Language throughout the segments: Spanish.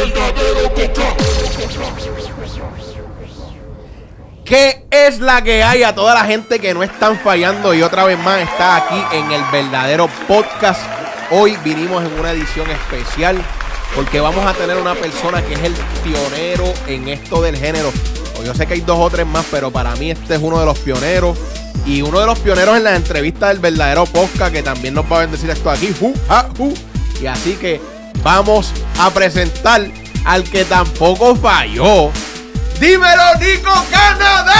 verdadero ¿Qué es la que hay a toda la gente que no están fallando? Y otra vez más está aquí en el verdadero podcast. Hoy vinimos en una edición especial porque vamos a tener una persona que es el pionero en esto del género. Yo sé que hay dos o tres más, pero para mí este es uno de los pioneros y uno de los pioneros en la entrevista del verdadero podcast que también nos va a bendecir esto aquí. Y así que vamos a presentar al que tampoco falló. Dímelo, Nico Canadá.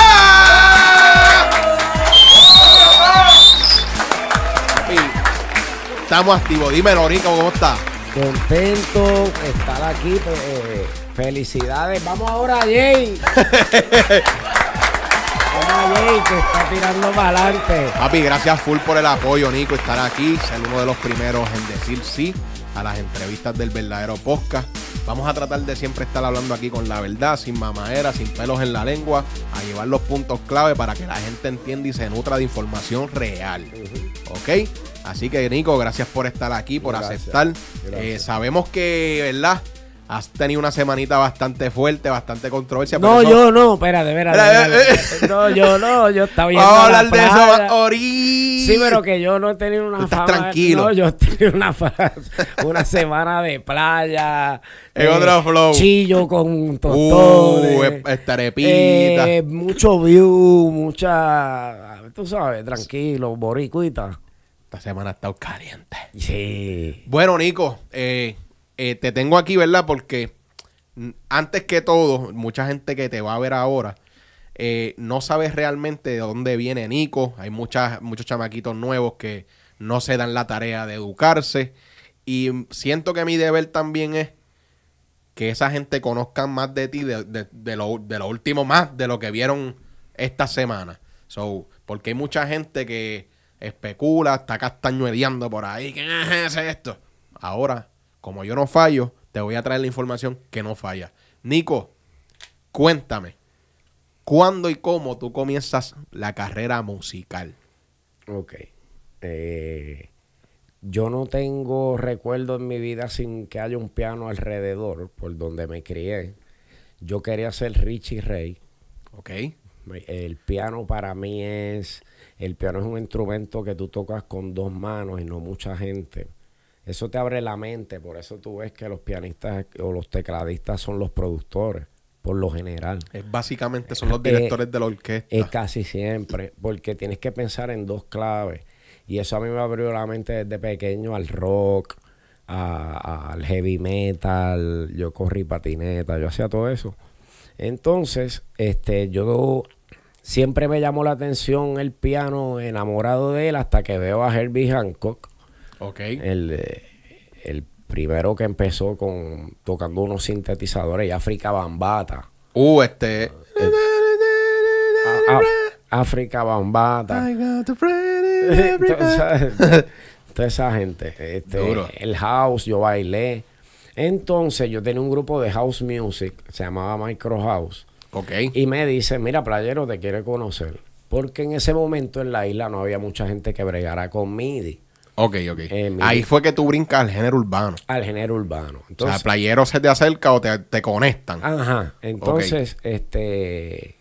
estamos activos. Dímelo, Nico, ¿cómo está. Contento estar aquí. Pues, eh, felicidades. Vamos ahora, Jay. Jay, que está tirando para adelante. Papi, gracias full por el apoyo, Nico, estar aquí, ser uno de los primeros en decir sí a las entrevistas del verdadero podcast. Vamos a tratar de siempre estar hablando aquí con la verdad, sin mamadera, sin pelos en la lengua, a llevar los puntos clave para que la gente entienda y se nutra de información real. ¿Ok? Así que Nico, gracias por estar aquí, por aceptar. Eh, sabemos que, ¿verdad? has tenido una semanita bastante fuerte, bastante controversia. No, yo no, espérate, espérate. Eh, eh, eh. no, yo no, yo estaba bien. Vamos a hablar de eso ahorita. Sí, pero que yo no he tenido una tranquilo. No, yo he tenido una, una semana de playa. En otro flow. Chillo con tostones. Uh, estarepita. mucho view, mucha. Tú sabes, tranquilo, boricuita. Esta semana ha estado caliente. Sí. Bueno, Nico, eh eh, te tengo aquí, ¿verdad? Porque antes que todo, mucha gente que te va a ver ahora, eh, no sabes realmente de dónde viene Nico. Hay muchas, muchos chamaquitos nuevos que no se dan la tarea de educarse. Y siento que mi deber también es que esa gente conozca más de ti, de, lo, de lo, último más, de lo que vieron esta semana. So, porque hay mucha gente que especula, está castañueleando por ahí, ¿qué ah, es esto? Ahora como yo no fallo, te voy a traer la información que no falla. Nico, cuéntame, ¿cuándo y cómo tú comienzas la carrera musical? Ok. Eh, yo no tengo recuerdo en mi vida sin que haya un piano alrededor, por donde me crié. Yo quería ser Richie Rey. Ok. El piano para mí es. El piano es un instrumento que tú tocas con dos manos y no mucha gente. Eso te abre la mente, por eso tú ves que los pianistas o los tecladistas son los productores, por lo general. Es básicamente son eh, los directores eh, de la orquesta. Es casi siempre, porque tienes que pensar en dos claves. Y eso a mí me abrió la mente desde pequeño al rock, al heavy metal, yo corrí patineta, yo hacía todo eso. Entonces, este, yo siempre me llamó la atención el piano enamorado de él hasta que veo a Herbie Hancock el, eh, el primero que empezó con tocando unos sintetizadores y África Bambata. Uh, este. Ah, ah, ah, África Bambata. I esa gente. Este, el house, yo bailé. Entonces, yo tenía un grupo de house music, se llamaba Micro House. Y me dice, mira, playero, te quiere conocer. Porque en ese momento en la isla no había mucha gente que bregara con MIDI. Ok, ok. Eh, Ahí fue que tú brincas al género urbano. Al género urbano. Entonces, o sea, playero se te acerca o te, conectan. Ajá. Entonces, este.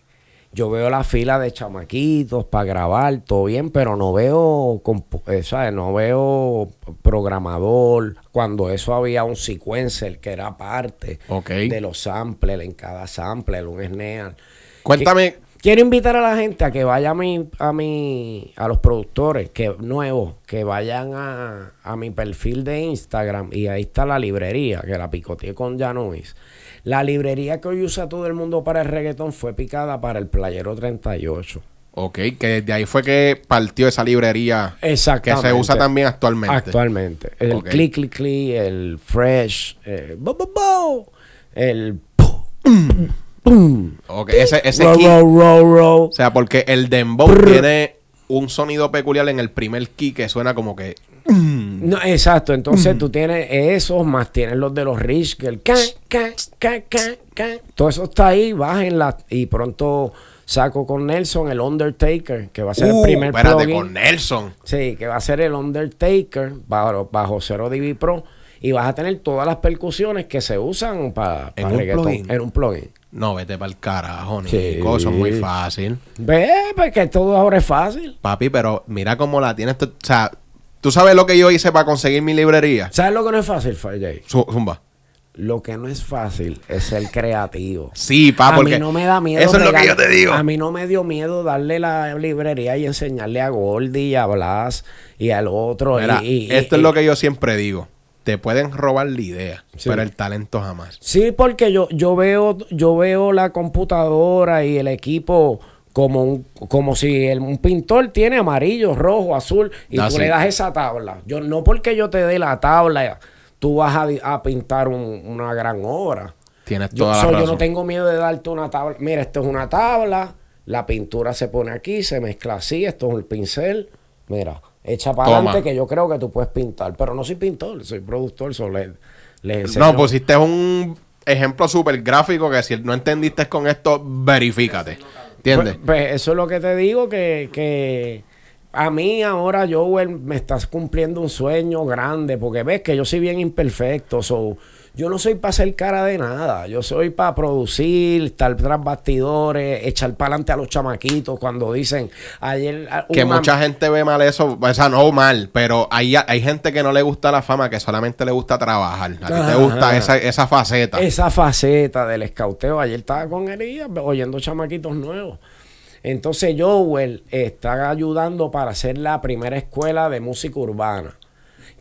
Yo veo la fila de chamaquitos para grabar, todo bien, pero no veo, eh, ¿sabes? No veo programador. Cuando eso había un sequencer que era parte de los samples, en cada sample, un snare. Cuéntame, Quiero invitar a la gente a que vaya a mi, a mi, a los productores que nuevos, que vayan a, mi perfil de Instagram y ahí está la librería, que la picoteé con Janus. La librería que hoy usa todo el mundo para el reggaetón fue picada para el Playero 38. Ok, que de ahí fue que partió esa librería que se usa también actualmente. Actualmente. El clic click, click, click, el fresh, el eh, bo, bo, bo, el... Ok, ese, o sea, porque el dembow tiene un sonido peculiar en el primer kick que suena como que. No, exacto. Entonces mm. tú tienes esos, más tienes los de los Rich, que el Todo eso está ahí, la Y pronto saco con Nelson el Undertaker, que va a ser el uh, primer espérate, con Nelson. Sí, que va a ser el Undertaker bajo, bajo Zero DB Pro. Y vas a tener todas las percusiones que se usan para, en un plugin. No, vete para el carajo, ni Eso muy fácil. Ve, porque todo ahora es fácil. Papi, pero mira cómo la tienes. O sea, ¿tú sabes lo que yo hice para conseguir mi librería? ¿Sabes lo que no es fácil, Faye? Zumba. Lo que no es fácil es ser creativo. Sí, pa, a mí no me da miedo. Eso es lo que yo te digo. A mí no me dio miedo darle la librería y enseñarle a Gordy y a Blas y al otro. y, esto es lo que yo siempre digo te pueden robar la idea, pero el talento jamás. Sí, porque yo, yo veo, yo veo la computadora y el equipo como como si un pintor tiene amarillo, rojo, azul, y ah, tú le das esa tabla. Yo, no porque yo te dé la tabla, tú vas a, pintar una gran obra. Tienes toda yo, la razón. yo no tengo miedo de darte una tabla. Mira, esto es una tabla, la pintura se pone aquí, se mezcla así, esto es un pincel. Mira, Echa para adelante que yo creo que tú puedes pintar. Pero no soy pintor, soy productor. Solo le, le no, pusiste pues, un ejemplo súper gráfico que si no entendiste con esto, verifícate. ¿Entiendes? Pues, pues, eso es lo que te digo que... que a mí ahora, Joel, me estás cumpliendo un sueño grande, porque ves que yo soy bien imperfecto, soy yo no soy para hacer cara de nada. Yo soy para producir, estar tras bastidores, echar para adelante a los chamaquitos cuando dicen ah, Que mucha gente ve mal eso. O sea, no mal, pero hay, hay gente que no le gusta la fama, que solamente le gusta trabajar. A ti te gusta esa, esa, faceta. Esa faceta del escauteo. Ayer estaba con Elías oyendo chamaquitos nuevos. Entonces, Joel está ayudando para hacer la primera escuela de música urbana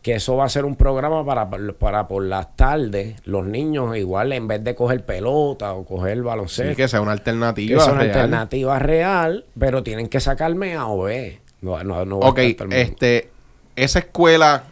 que eso va a ser un programa para, por las tardes los niños igual en vez de coger pelota o coger baloncesto. que sea una alternativa. Que una alternativa real, pero tienen que sacarme A o B. No, no, no ok, este, esa escuela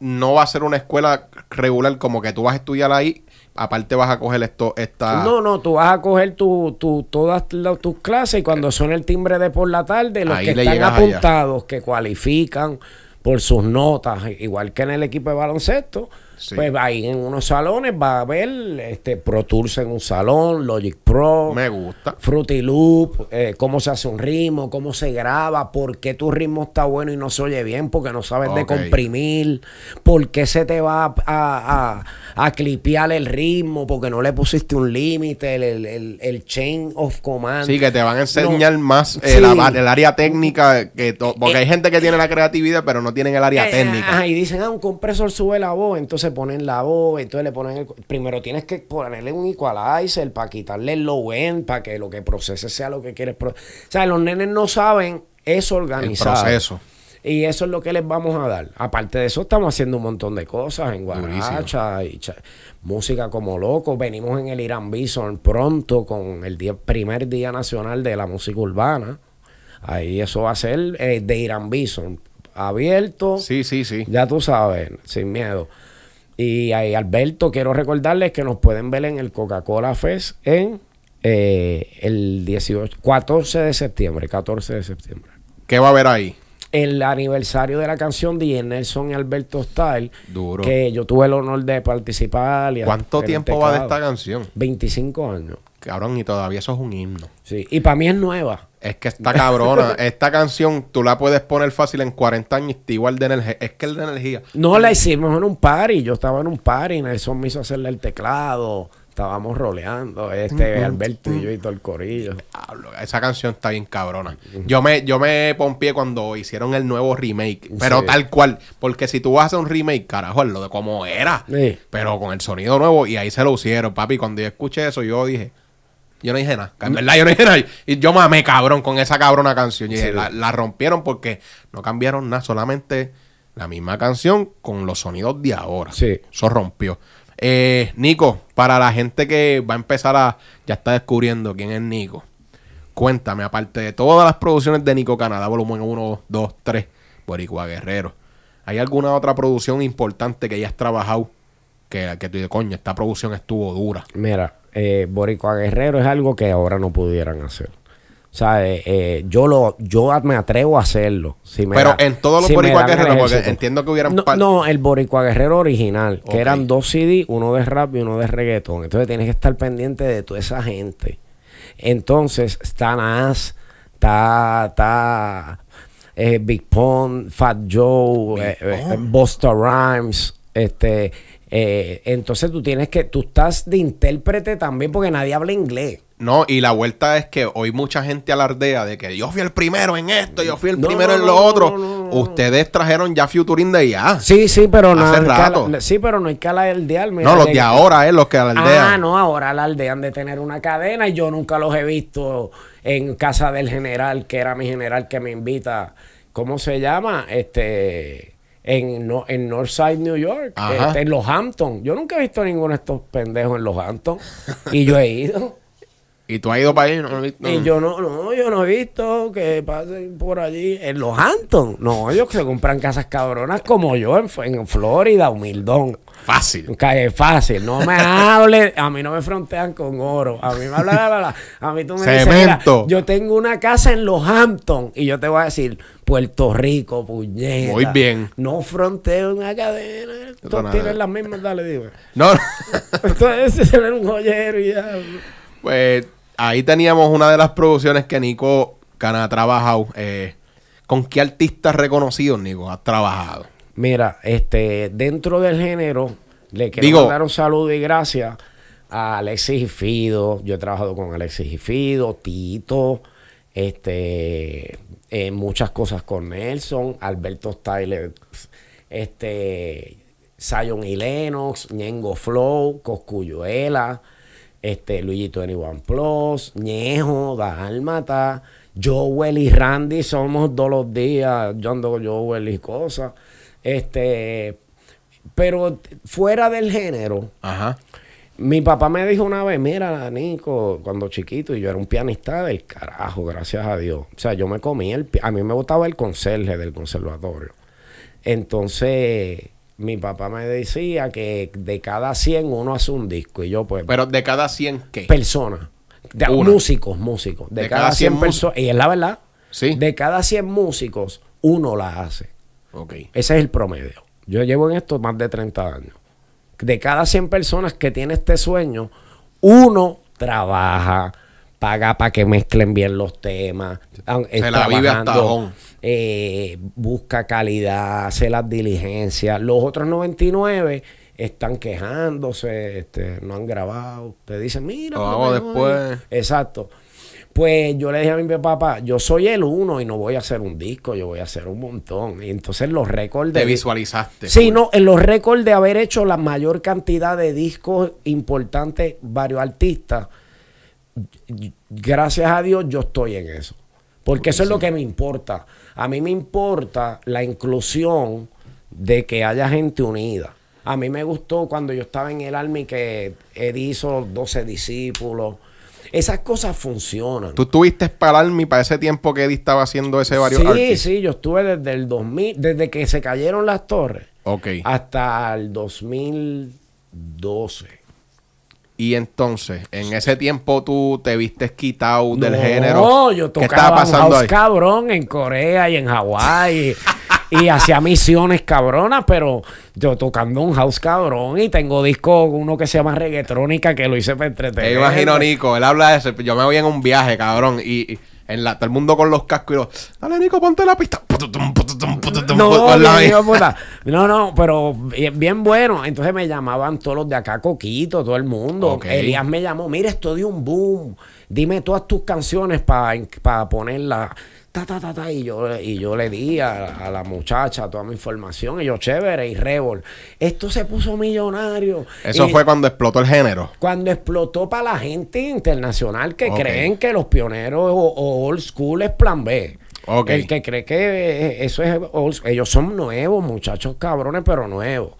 no va a ser una escuela regular como que tú vas a estudiar ahí aparte vas a coger esto, esta... No, no, tú vas a coger tu, tu todas tus clases y cuando suene el timbre de por la tarde, los que están apuntados, que cualifican por sus notas, igual que en el equipo de baloncesto, pues ahí en unos salones va a haber este, Pro Tools en un salón, Logic Pro. Me gusta. Fruity Loop, eh, cómo se hace un ritmo, cómo se graba, por qué tu ritmo está bueno y no se oye bien, porque no sabes de comprimir, por qué se te va a, a, clipear el ritmo, porque no le pusiste un límite, el, el, chain of command. Sí, que te van a enseñar más eh, el área técnica, que porque eh, hay gente que tiene la creatividad, pero no tienen el área técnica. Ajá, y dicen, ah, un compresor sube la voz, entonces se ponen la voz, entonces le ponen el... Primero tienes que ponerle un equalizer para quitarle el low end, para que lo que procese sea lo que quieres. O sea, los nenes no saben eso organizar. Y eso es lo que les vamos a dar. Aparte de eso, estamos haciendo un montón de cosas en Guaracha y música como loco. Venimos en el Irán Bison pronto con el primer Día Nacional de la Música Urbana. Ahí eso va a ser eh, de Irán Bison. Abierto. Sí, sí, sí. Ya tú sabes, sin miedo. Y ahí, eh, Alberto, quiero recordarles que nos pueden ver en el Coca-Cola Fest en eh, el 18, 14 de septiembre. 14 de septiembre. ¿Qué va a haber ahí? el aniversario de la canción de Nelson y Alberto Style. Duro. Que yo tuve el honor de participar. Y ¿Cuánto tiempo va de esta canción? 25 años cabrón, y todavía eso es un himno. Sí, y para mí es nueva. Es que está cabrona. Esta canción tú la puedes poner fácil en 40 años de energía. Es que es de energía. No, la hicimos en un party. Yo estaba en un party. Nelson me hizo hacerle el teclado. Estábamos roleando. Este, Alberto y yo y todo el corillo. Esa canción está bien cabrona. Yo me, yo me pompié cuando hicieron el nuevo remake. Pero tal cual. Porque si tú vas a un remake, carajo, lo de cómo era. Pero con el sonido nuevo. Y ahí se lo hicieron, papi. Cuando yo escuché eso, yo dije... Yo no dije nada. yo no dije nada. Y yo mame cabrón con esa cabrona canción. Y la, rompieron porque no cambiaron nada. Solamente la misma canción con los sonidos de ahora. Sí. Eso rompió. Eh, Nico, para la gente que va a empezar a. Ya está descubriendo quién es Nico. Cuéntame, aparte de todas las producciones de Nico Canadá, volumen 1, 2, 3, Boricua Guerrero. ¿Hay alguna otra producción importante que ya has trabajado que, que tú coño, esta producción estuvo dura. Mira, eh, Boricua Guerrero es algo que ahora no pudieran hacer. O sea, eh, eh, yo lo, yo me atrevo a hacerlo. Pero en todos los Boricua Guerrero, porque entiendo que hubieran... No, no, el Boricua Guerrero original, que eran dos CD, uno de rap y uno de reggaetón. Entonces tienes que estar pendiente de toda esa gente. Entonces, está Nas, está, ...Ta... Eh, Big Pond, Fat Joe, Busta Rhymes, este, eh, entonces tú tienes que, tú estás de intérprete también porque nadie habla inglés. No, y la vuelta es que hoy mucha gente alardea de que yo fui el primero en esto, yo fui el primero en lo otro. Ustedes trajeron ya Futuring de ya. Sí, sí, pero no. Hace sí, pero no hay que alardear. No, los de ahora, es eh, los que alardean. Ah, no, ahora alardean de tener una cadena y yo nunca los he visto en casa del general, que era mi general que me invita. ¿Cómo se llama? Este en, no, en Northside, New York, este, en Los Hamptons. Yo nunca he visto ninguno de estos pendejos en Los Hamptons. y yo he ido. ¿Y tú has ido para ahí? No, Y yo no, no, yo no he visto que pasen por allí. En los Hamptons. No, ellos se compran casas cabronas como yo en, Florida, humildón. Fácil. Calle fácil. No me hablen. A mí no me frontean con oro. A mí me habla, A mí tú me dices, yo tengo una casa en los Hamptons. Y yo te voy a decir, Puerto Rico, puñeta. Muy bien. No fronteo una cadena. Tú tienes las mismas, dale, dime. No. Entonces, ven un joyero y ya. Pues ahí teníamos una de las producciones que Nico Cana ha trabajado. Eh, ¿Con qué artistas reconocidos, Nico, ha trabajado? Mira, este, dentro del género, le quiero dar mandar un saludo y gracias a Alexis y Fido. Yo he trabajado con Alexis y Fido, Tito, este, eh, muchas cosas con Nelson, Alberto Styler, este, Zion y Lennox, Ñengo Flow, Coscuyuela este, Luigi 21 Plus, Ñejo, Mata, Joel y Randy somos todos los días, yo ando Joel y cosas. Este, pero fuera del género, Ajá. mi papá me dijo una vez, mira, Nico, cuando chiquito, y yo era un pianista del carajo, gracias a Dios. O sea, yo me comía el... A mí me gustaba el conserje del conservatorio. Entonces mi papá me decía que de cada 100 uno hace un disco. Y yo, pues. Pero de cada 100 qué? Personas. músicos, músicos. De, cada, 100, personas. Y es la verdad. Sí. De cada 100 músicos, uno la hace. Ok. Ese es el promedio. Yo llevo en esto más de 30 años. De cada 100 personas que tiene este sueño, uno trabaja paga para que mezclen bien los temas. Se la vive hasta eh, busca calidad, hace las diligencias. Los otros 99 están quejándose, este, no han grabado. Te dicen, mira, lo después. Exacto. Pues yo le dije a mi papá, yo soy el uno y no voy a hacer un disco, yo voy a hacer un montón. Y entonces los récords Te visualizaste. Sí, pues. no, en los récords de haber hecho la mayor cantidad de discos importantes, varios artistas, gracias a Dios yo estoy en eso. Porque eso es lo que me importa. A mí me importa la inclusión de que haya gente unida. A mí me gustó cuando yo estaba en el Army que Ed hizo 12 discípulos. Esas cosas funcionan. ¿Tú estuviste para el Army para ese tiempo que Eddie estaba haciendo ese varios Sí, sí, yo estuve desde el 2000, desde que se cayeron las torres. Hasta el 2012. Y entonces, en ese tiempo tú te viste quitado del género. yo tocaba ¿Qué house, cabrón en Corea y en Hawái. y hacía misiones cabronas, pero yo tocando un house cabrón y tengo disco, uno que se llama Reggaetrónica, que lo hice para entretener. imagino, Nico, él habla de eso. Yo me voy en un viaje, cabrón, y, en la, todo el mundo con los cascos y yo dale, Nico, ponte la pista. no, no, pero bien, bueno. Entonces me llamaban todos los de acá, Coquito, todo el mundo. Elías me llamó, mira, esto dio un boom. Dime todas tus canciones para ponerla, ponerlas. Ta, y, yo, y yo le di a, la muchacha toda mi información. Y yo, chévere, y revol. Esto se puso millonario. Eso fue cuando explotó el género. Cuando explotó para la gente internacional que creen que los pioneros o old school es plan B. El que cree que eh, eso es. Ellos son nuevos, muchachos cabrones, pero nuevos.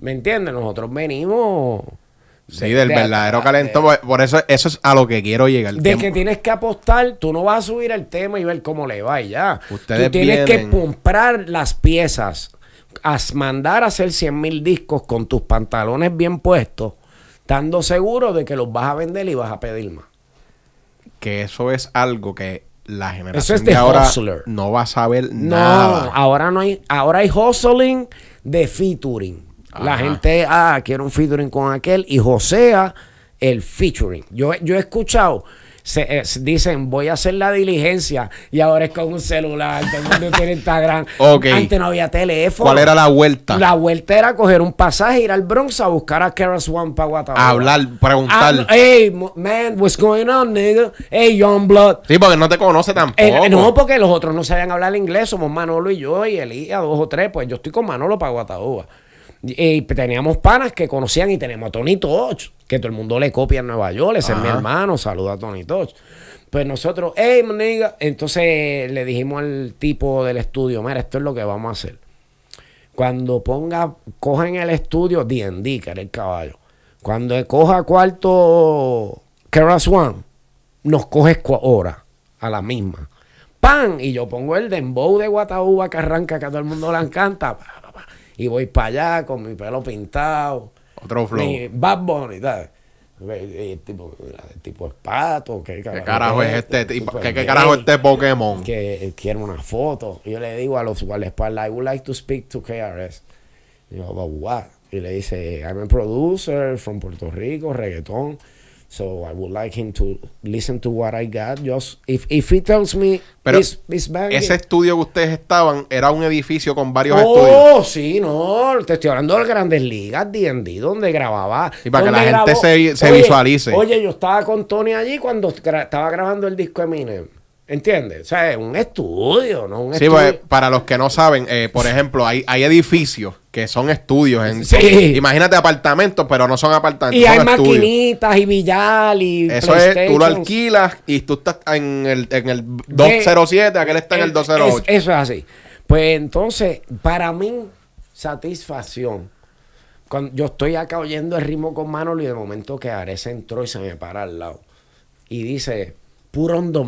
¿Me entiendes? Nosotros venimos. Sí, del verdadero calentón. por eso, eso es a lo que quiero llegar. De que tienes que apostar, tú no vas a subir el tema y ver cómo le va y ya. tú tienes que comprar las piezas, a mandar a hacer 100 mil discos con tus pantalones bien puestos, estando seguro de que los vas a vender y vas a pedir más. Que eso es algo que la generación de, ahora no va a saber nada. Ahora no hay, ahora hay hustling de featuring. La gente, ah, quiere un featuring con aquel y josea ah, el featuring. Yo, yo he escuchado eh, dicen, voy a hacer la diligencia y ahora es con un celular, todo tiene Instagram. Antes no había teléfono. ¿Cuál era la vuelta? La vuelta era coger un pasaje, ir al Bronx a buscar a Keras One para a Hablar, preguntar. hey, man, what's going on, nigga? Hey, young blood. Sí, porque no te conoce eh, tampoco. no, porque los otros no sabían hablar inglés, somos Manolo y yo y Elías, dos o tres. Pues yo estoy con Manolo para Guataúba. Y teníamos panas que conocían y tenemos a Tony Toch, que todo el mundo le copia en Nueva York, ese es mi hermano, saluda a Tony Toch. Pues nosotros, hey, nigga. Entonces le dijimos al tipo del estudio, mira, esto es lo que vamos a hacer. Cuando ponga, coja en el estudio, D&D, que era el caballo. Cuando coja cuarto Keras One, nos coges ahora a la misma. ¡Pam! Y yo pongo el dembow de Guataúba que arranca, que a todo el mundo le encanta y voy para allá con mi pelo pintado. Otro flow. Mi Bad Bunny, ¿sabes? El tipo, el tipo es pato, ¿qué carajo, es este? este ¿Qué, qué carajo este Pokémon? Que eh, quiere una foto. Y yo le digo a los guardaespaldas, pues, I would like to speak to KRS. Y yo, what? Y le dice, I'm a producer from Puerto Rico, reggaetón. So I would like him to listen to what I got. Just me Pero ese estudio que ustedes estaban era un edificio con varios oh, estudios. Oh, sí, no. Te estoy hablando de las grandes ligas, D&D, donde grababa. Y para que la gente se, se visualice. Oye, yo estaba con Tony allí cuando estaba grabando el disco de Eminem. ¿Entiendes? O sea, es un estudio, ¿no? Un sí, Pues, para los que no saben, eh, por ejemplo, hay, hay edificios que son estudios. En, imagínate apartamentos, pero no son apartamentos. Y hay maquinitas y billar y. Eso es, tú lo alquilas y tú estás en el, 207, aquel está en el 208. Eh, eso es así. Pues entonces, para mí, satisfacción. Cuando yo estoy acá oyendo el ritmo con Manolo y de momento que Ares entró y se me para al lado. Y dice, puro on the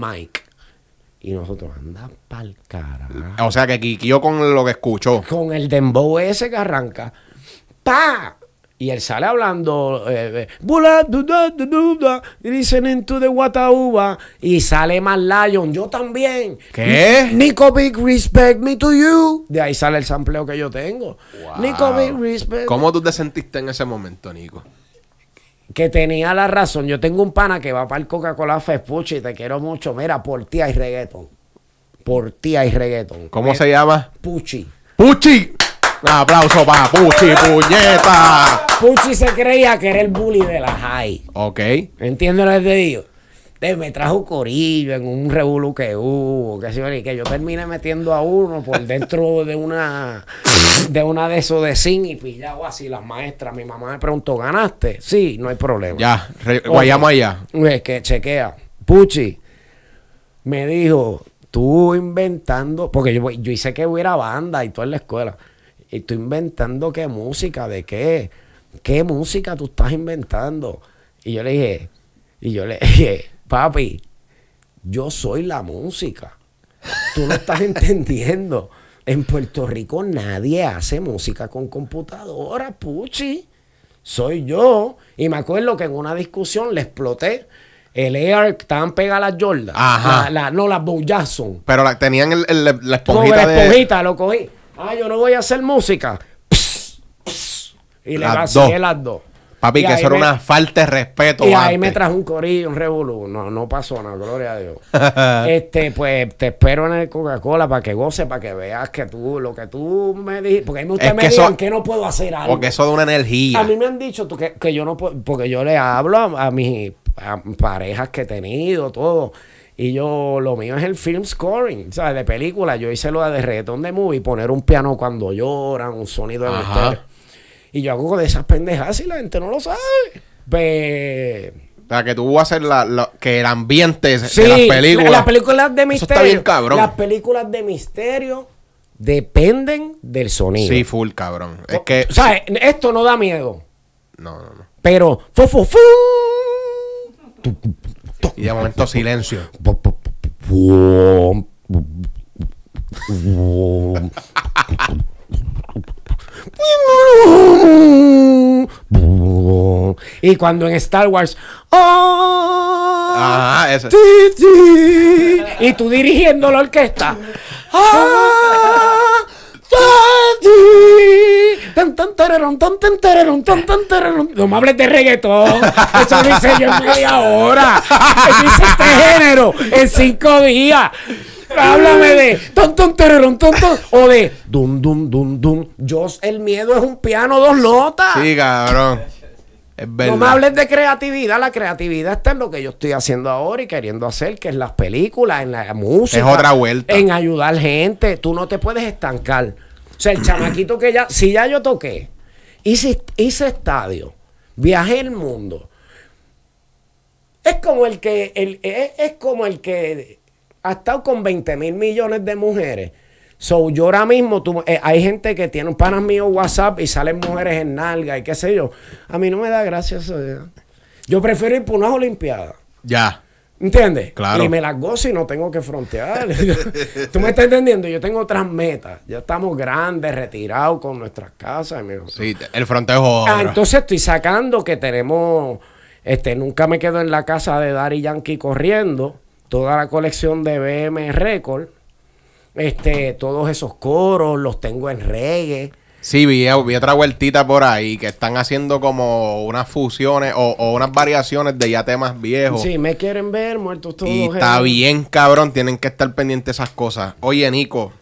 y nosotros, anda pa'l cara. O sea que yo con lo que escucho Con el dembow ese que arranca. ¡Pa! Y él sale hablando. Eh, eh, dicen en tu de Guataúba. Y sale más Lion. Yo también. ¿Qué? Nico Big Respect Me to You. De ahí sale el sampleo que yo tengo. Nico Big Respect. ¿Cómo tú te sentiste en ese momento, Nico? que tenía la razón. Yo tengo un pana que va para el Coca-Cola Fest, y te quiero mucho. Mira, por ti hay reggaeton. Por ti hay reggaeton. ¿Cómo se llama? Puchi. ¡Puchi! aplauso para Puchi, puñeta. Puchi se creía que era el bully de la high. Ok. Entiendo lo que te Me trajo corillo en un revuelo que hubo, que yo terminé metiendo a uno por dentro de una de una de esos de cine y pillado así las maestras. Mi mamá me preguntó, ¿ganaste? Sí, no hay problema. Ya, guayamos allá. Es que chequea. Puchi me dijo, tú inventando, porque yo, yo hice que hubiera banda y todo en la escuela. Y tú inventando qué música, de qué, qué música tú estás inventando. Y yo le dije, y yo le dije, papi, yo soy la música. Tú no estás entendiendo. En Puerto Rico nadie hace música con computadora, puchi. Soy yo. Y me acuerdo que en una discusión le exploté el Air estaban pegadas las Jordan. Ajá. La, no, las Pero la, tenían el, la esponjita. la esponjita, lo cogí. Ah, yo no voy a hacer música. y le vacié las dos. Papi, que eso era una falta de respeto. Y ahí me trajo un corillo, un revolú. No, no pasó nada, gloria a Dios. este, pues te espero en el Coca-Cola para que goce, para que veas que tú, lo que tú me dijiste. Porque a mí me, me que que no puedo hacer algo. Porque eso da una energía. A mí me han dicho que, yo no puedo, porque yo le hablo a, mis parejas que he tenido, todo. Y yo, lo mío es el film scoring, ¿sabes? De película. Yo hice lo de reggaetón de movie, poner un piano cuando lloran, un sonido de y yo hago de esas pendejas y la gente no lo sabe. Pues... O sea, que tú vas a hacer la, que el ambiente sí, de las películas. Las películas de misterio. está bien cabrón. Las películas de misterio dependen del sonido. Sí, full cabrón. Es que. O sea, esto no da miedo. No, no, no. Pero. fu. y de momento silencio. Y cuando en Star Wars. Ah, ah, y tú dirigiendo la orquesta. Ah, tan tan No me hables de reggaetón. Eso lo hice yo en media hora. hice este género en cinco días. Háblame de ton ton tererón, o de dum dum dum dum. Yo el miedo es un piano dos notas. Sí, cabrón. No me hables de creatividad. La creatividad está en lo que yo estoy haciendo ahora y queriendo hacer, que es las películas, en la música. Es otra vuelta. En ayudar gente. Tú no te puedes estancar. O sea, el chamaquito que ya, si ya yo toqué, hice, hice estadio, viajé el mundo. Es como el que, el, es como el que ha estado con 20 mil millones de mujeres. So, yo ahora mismo, tú, eh, hay gente que tiene un panas mío WhatsApp y salen mujeres en nalga y qué sé yo. A mí no me da gracia eso. Yo prefiero ir por unas Olimpiadas. Ya. ¿Entiendes? Claro. Y me las gozo y no tengo que frontear. ¿Tú me estás entendiendo? Yo tengo otras metas. Ya estamos grandes, retirados con nuestras casas. Sí, el frontejo. Ah, entonces estoy sacando que tenemos. Este, nunca me quedo en la casa de Dari Yankee corriendo toda la colección de BM Record. Este, todos esos coros los tengo en reggae. Sí, vi, eh, vi, otra vueltita por ahí que están haciendo como unas fusiones o, unas variaciones de ya temas viejos. Sí, me quieren ver muertos todos. Y está bien, cabrón, tienen que estar pendientes esas cosas. Oye, Nico,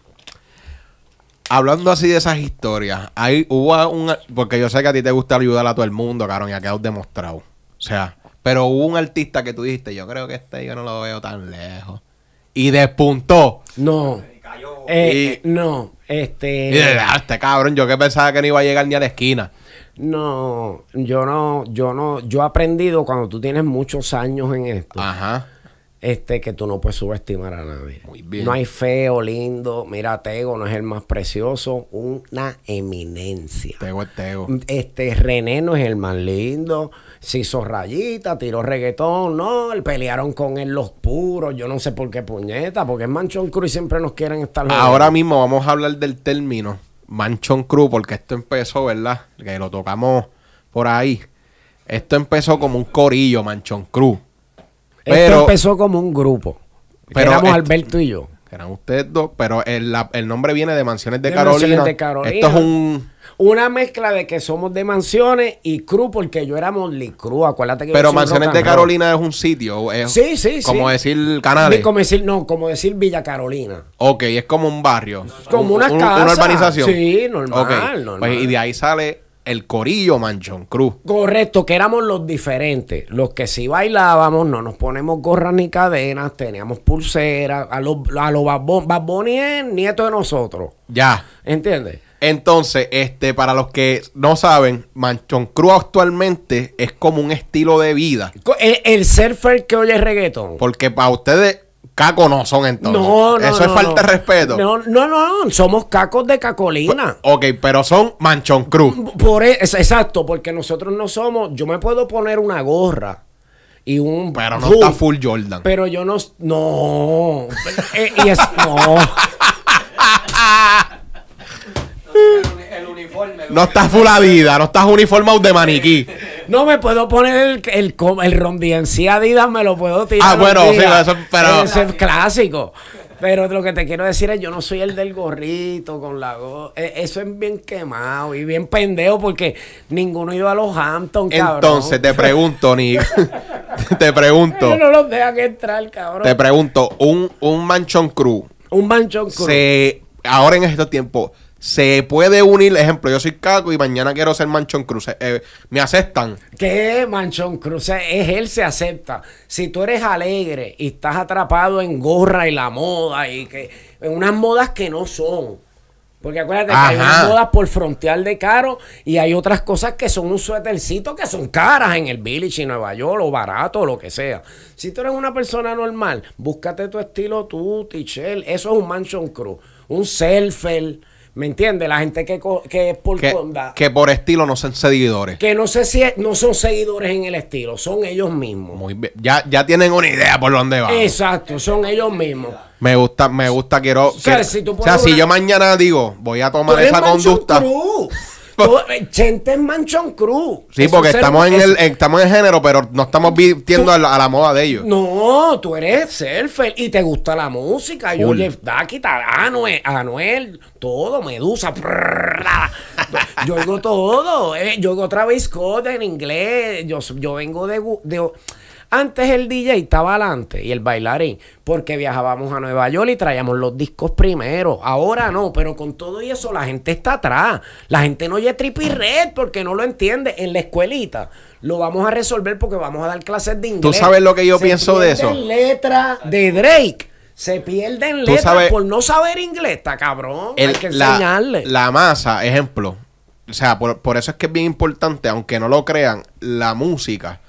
hablando así de esas historias, hay, hubo un... Porque yo sé que a ti te gusta ayudar a todo el mundo, cabrón, y ha quedado demostrado. O sea, pero hubo un artista que tú yo creo que este yo no lo veo tan lejos. Y despuntó. No. Eh, eh, no, este. Ah, este cabrón, yo que pensaba que no iba a llegar ni a la esquina. No, yo no, yo no, yo he aprendido cuando tú tienes muchos años en esto. Ajá. Este, que tú no puedes subestimar a nadie. Muy bien. No hay feo, lindo. Mira, Tego no es el más precioso. Una eminencia. Tego es Tego. Este, René no es el más lindo se hizo rayita, tiró reggaetón, no, pelearon con él los puros, yo no sé por qué puñeta, porque es Manchón Cruz y siempre nos quieren estar... Ahora mismo vamos a hablar del término Manchón Cruz, porque esto empezó, ¿verdad? Que lo tocamos por ahí. Esto empezó como un corillo, Manchón Cruz. Pero, esto empezó como un grupo. Pero éramos Alberto y yo. Eran ustedes dos, pero el, nombre viene de Mansiones de, Carolina. Mansiones de Carolina. Esto es un... Una mezcla de que somos de Mansiones y Crew, porque yo era Monly Crew, acuérdate que... Pero Mansiones de Carolina es un sitio, Sí, sí, sí, como decir Canales. Como decir, no, como decir Villa Carolina. Ok, es como un barrio. como una un, casa. Una urbanización. Sí, normal, pues, normal. Pues, y de ahí sale el corillo Manchón Cruz. Correcto, que éramos los diferentes. Los que sí bailábamos, no nos ponemos gorras ni cadenas, teníamos pulseras. A los a los ni nieto de nosotros. Ya. ¿Entiendes? Entonces, este, para los que no saben, Manchón Cruz actualmente es como un estilo de vida. Eh, el, el surfer que oye reggaetón. Porque para ustedes, cacos no son entonces. No, no. Eso es falta de respeto. No, no, no, Somos cacos de cacolina. Pues, ok, pero son manchón cruz. Por e, es, exacto, porque nosotros no somos. Yo me puedo poner una gorra y un. Pero no está full Jordan. Pero yo no. No. Eh, y es, no. El, uniforme. No estás full a vida, no estás uniformado de maniquí. No me puedo poner el, el, el Adidas, me lo puedo tirar. Ah, bueno, sí, eso, pero. es clásico. Pero lo que te quiero decir es, yo no soy el del gorrito con la e, Eso es bien quemado y bien pendejo porque ninguno iba a los Hamptons, cabrón. Entonces, te pregunto, ni te pregunto. no los dejan entrar, cabrón. Te pregunto, un, un manchón cruz. Un manchón crew. Se, ahora en estos tiempos, se puede unir, ejemplo, yo soy Caco y mañana quiero ser Manchón Cruz. Eh, eh, ¿Me aceptan? ¿Qué Manchón Cruz? Eh, es él se acepta. Si tú eres alegre y estás atrapado en gorra y la moda y que en unas modas que no son. Porque acuérdate que hay unas modas por frontear de caro y hay otras cosas que son un suétercito que son caras en el Village y Nueva York o barato o lo que sea. Si tú eres una persona normal, búscate tu estilo tú, Tichel. Eso es un manchón cruz. un selfel ¿Me entiendes? La gente que, que es por que, que por estilo no son seguidores. Que no sé si no son seguidores en el estilo, son ellos mismos. Muy bien. Ya, ya tienen una idea por dónde van. Exacto, son ellos mismos. Me gusta, me gusta, quiero. O sea, si, si yo mañana digo, voy a tomar esa conducta. Eh, Chente es Manchon Cruz. Sí, porque estamos en, el, estamos en género, pero no estamos vistiendo a, la, moda de ellos. No, tú eres surfer y te gusta la música. Yo, Jeff Anuel, Anuel, todo, Medusa. yo oigo todo. Eh, yo oigo vez Scott en inglés. Yo, yo vengo de, de antes el DJ estaba adelante y el bailarín, porque viajábamos a Nueva York y traíamos los discos primero. Ahora no, pero con todo y eso la gente está atrás. La gente no oye trip y red porque no lo entiende. En la escuelita lo vamos a resolver porque vamos a dar clases de inglés. ¿Tú sabes lo que yo pienso de eso? letra de Drake. Se pierden letras por no saber inglés, está cabrón. Hay que enseñarle. La, masa, ejemplo. O sea, por eso es que es bien importante, aunque no lo crean, la música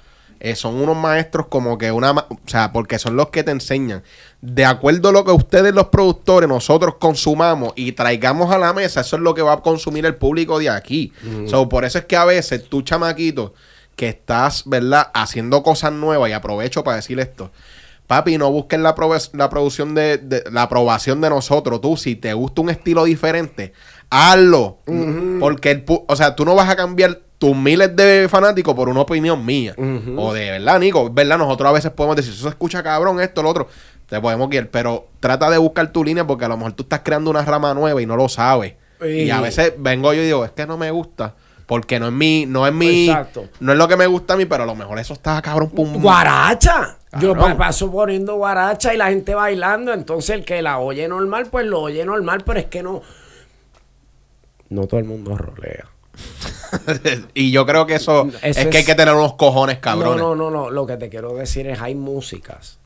eh, son unos maestros como que una... O sea, porque son los que te enseñan. De acuerdo a lo que ustedes los productores, nosotros consumamos y traigamos a la mesa, eso es lo que va a consumir el público de aquí. por eso es que a veces tú, chamaquito, que estás, ¿verdad? Haciendo cosas nuevas y aprovecho para decir esto. Papi, no busques la, la producción de, la aprobación de nosotros. Tú, si te gusta un estilo diferente, hazlo. Porque el, o sea, tú no vas a cambiar tus miles de fanáticos por una opinión mía. O de verdad, Nico, verdad, nosotros a veces podemos decir, eso se escucha cabrón, esto, lo otro. Te podemos guiar, pero trata de buscar tu línea porque a lo mejor tú estás creando una rama nueva y no lo sabes. Y, a veces vengo yo y digo, es que no me gusta. Porque no es mi, no es mi, no es lo que me gusta a mí, pero a lo mejor eso está cabrón pum. Guaracha. Yo paso poniendo guaracha y la gente bailando, entonces el que la oye normal, pues lo oye normal, pero es que no, no todo el mundo rolea. y yo creo que eso, es, que hay que tener unos cojones cabrones. No, no, no, Lo que te quiero decir es hay músicas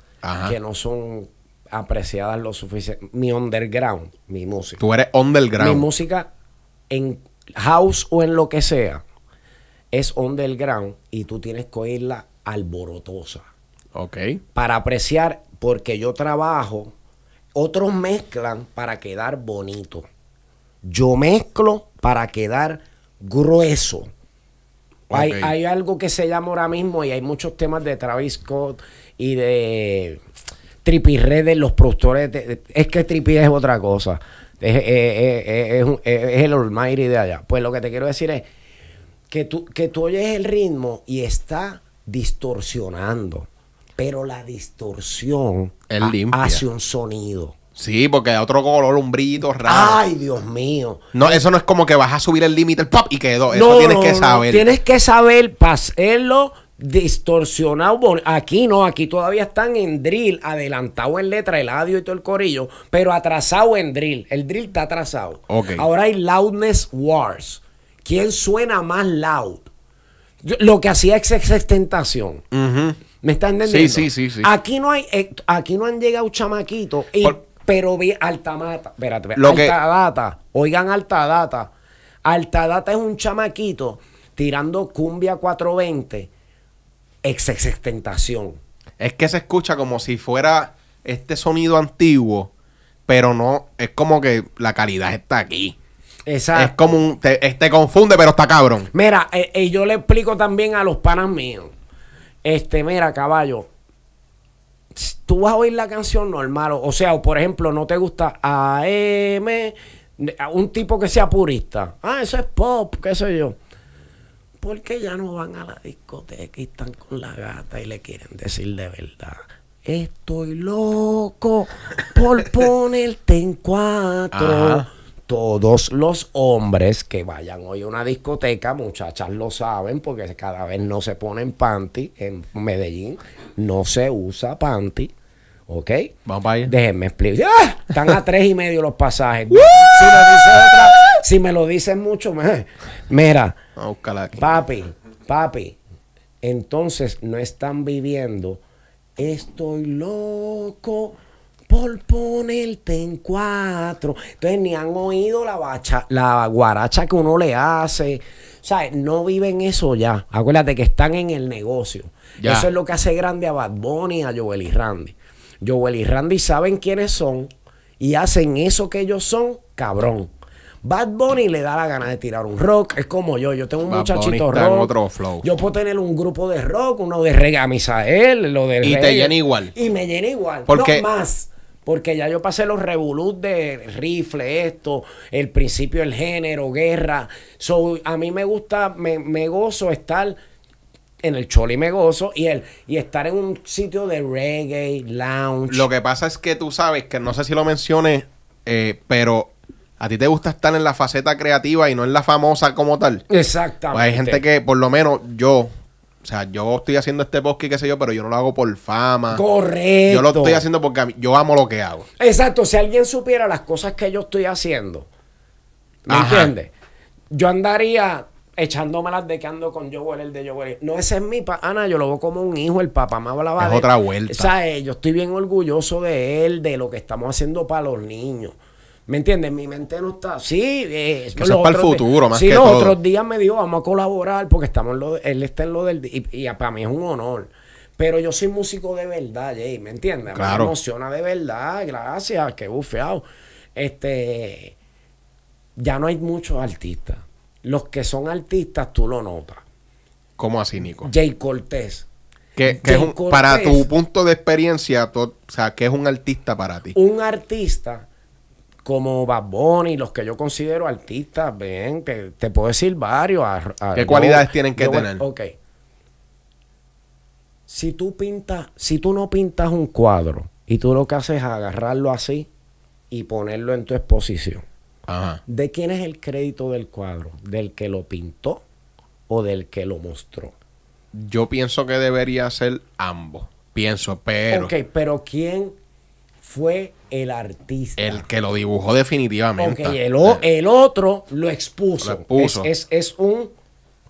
que no son apreciadas lo suficiente. Mi underground, mi música. Tú eres underground. Mi música en house o en lo que sea es underground y tú tienes que oírla alborotosa. Ok. Para apreciar, porque yo trabajo, otros mezclan para quedar bonito. Yo mezclo para quedar grueso. Hay, algo que se llama ahora mismo y hay muchos temas de Travis Scott y de Trippy Red, los productores. es que Trippy es otra cosa. Es, el de allá. Pues lo que te quiero decir es que tú, que oyes el ritmo y está distorsionando. Pero la distorsión hace un sonido. Sí, porque otro color, un brillito raro. Ay, Dios mío. No, eso no es como que vas a subir el límite, el pop, y quedó. Eso tienes que saber. tienes que saber pasarlo distorsionado. Aquí no, aquí todavía están en drill, adelantado en letra, el audio y todo el corillo, pero atrasado en drill. El drill está atrasado. Okay. Ahora hay loudness wars. ¿Quién suena más loud? Lo que hacía es extentación. ¿Me estás entendiendo? Sí, sí, sí, sí, Aquí no hay, eh, aquí no han llegado chamaquitos. Y, pero ve alta mata. alta data. Oigan, alta data. Alta data es un chamaquito tirando cumbia 420. Ex, ex, ex tentación. Es que se escucha como si fuera este sonido antiguo, pero no, es como que la calidad está aquí. Exacto. Es como un, te, confunde, pero está cabrón. Mira, y eh, eh, yo le explico también a los panas míos. Este, mira, caballo, tú vas a oír la canción normal. O, sea, o por ejemplo, no te gusta AM, un tipo que sea purista. Ah, eso es pop, qué sé yo. Porque ya no van a la discoteca y están con la gata y le quieren decir de verdad. Estoy loco por ponerte en cuatro todos los hombres que vayan hoy a una discoteca, muchachas lo saben, porque cada vez no se ponen panty. En Medellín no se usa panty. ¿Ok? Vamos Déjenme explicar. ¡Ah! Están a tres y medio los pasajes. si, me lo dicen mucho, mira. Papi, papi. Entonces no están viviendo. Estoy loco por ponerte en cuatro. Entonces ni han oído la, bacha, la guaracha que uno le hace. O sea, No viven eso ya. Acuérdate que están en el negocio. Eso es lo que hace grande a Bad Bunny, a Joel y Randy. Joel y Randy saben quiénes son y hacen eso que ellos son, cabrón. Bad Bunny le da la gana de tirar un rock. Es como yo. Yo tengo un muchachito rock. Otro flow. Yo puedo tener un grupo de rock, uno de reggae a él, lo de. Y te llena igual. Y me llena igual. Porque, no más. Porque ya yo pasé los revolut de rifle, esto, el principio del género, guerra. So, a mí me gusta, me, gozo estar en el Choli me gozo y el y estar en un sitio de reggae, lounge. Lo que pasa es que tú sabes que no sé si lo mencioné, eh, pero a ti te gusta estar en la faceta creativa y no en la famosa como tal. Exactamente. Pues hay gente que, por lo menos yo, o sea, yo estoy haciendo este bosque qué sé yo, pero yo no lo hago por fama. Correcto. Yo lo estoy haciendo porque yo amo lo que hago. Exacto. Si alguien supiera las cosas que yo estoy haciendo, ¿me entiendes? Yo andaría echándome las de que ando con yo el de yo No, ese es mi Ana, yo lo veo como un hijo, el papá más hablaba es otra vuelta. O sea, eh, yo estoy bien orgulloso de él, de lo que estamos haciendo para los niños. ¿Me entiendes? Mi mente no está. Sí, eso eh, es para el futuro, más sí, que los otros días me dijo, vamos a colaborar porque estamos lo él está en lo del. Y, para mí es un honor. Pero yo soy músico de verdad, Jay, ¿me entiendes? Claro. Me emociona de verdad, gracias, qué bufeado. Este. Ya no hay muchos artistas. Los que son artistas, tú lo notas. ¿Cómo así, Nico? Jay Cortés. Que, es para tu punto de experiencia, o sea, ¿qué es un artista para ti? Un artista como Bad y los que yo considero artistas, ven, te, te puedo decir varios. ¿Qué cualidades tienen que tener? Ok. Si tú pintas, si tú no pintas un cuadro y tú lo que haces es agarrarlo así y ponerlo en tu exposición. ¿De quién es el crédito del cuadro? ¿Del que lo pintó o del que lo mostró? Yo pienso que debería ser ambos. Pienso, pero. Ok, pero ¿quién fue el artista. El que lo dibujó definitivamente. Eh. el, otro lo expuso. Es, un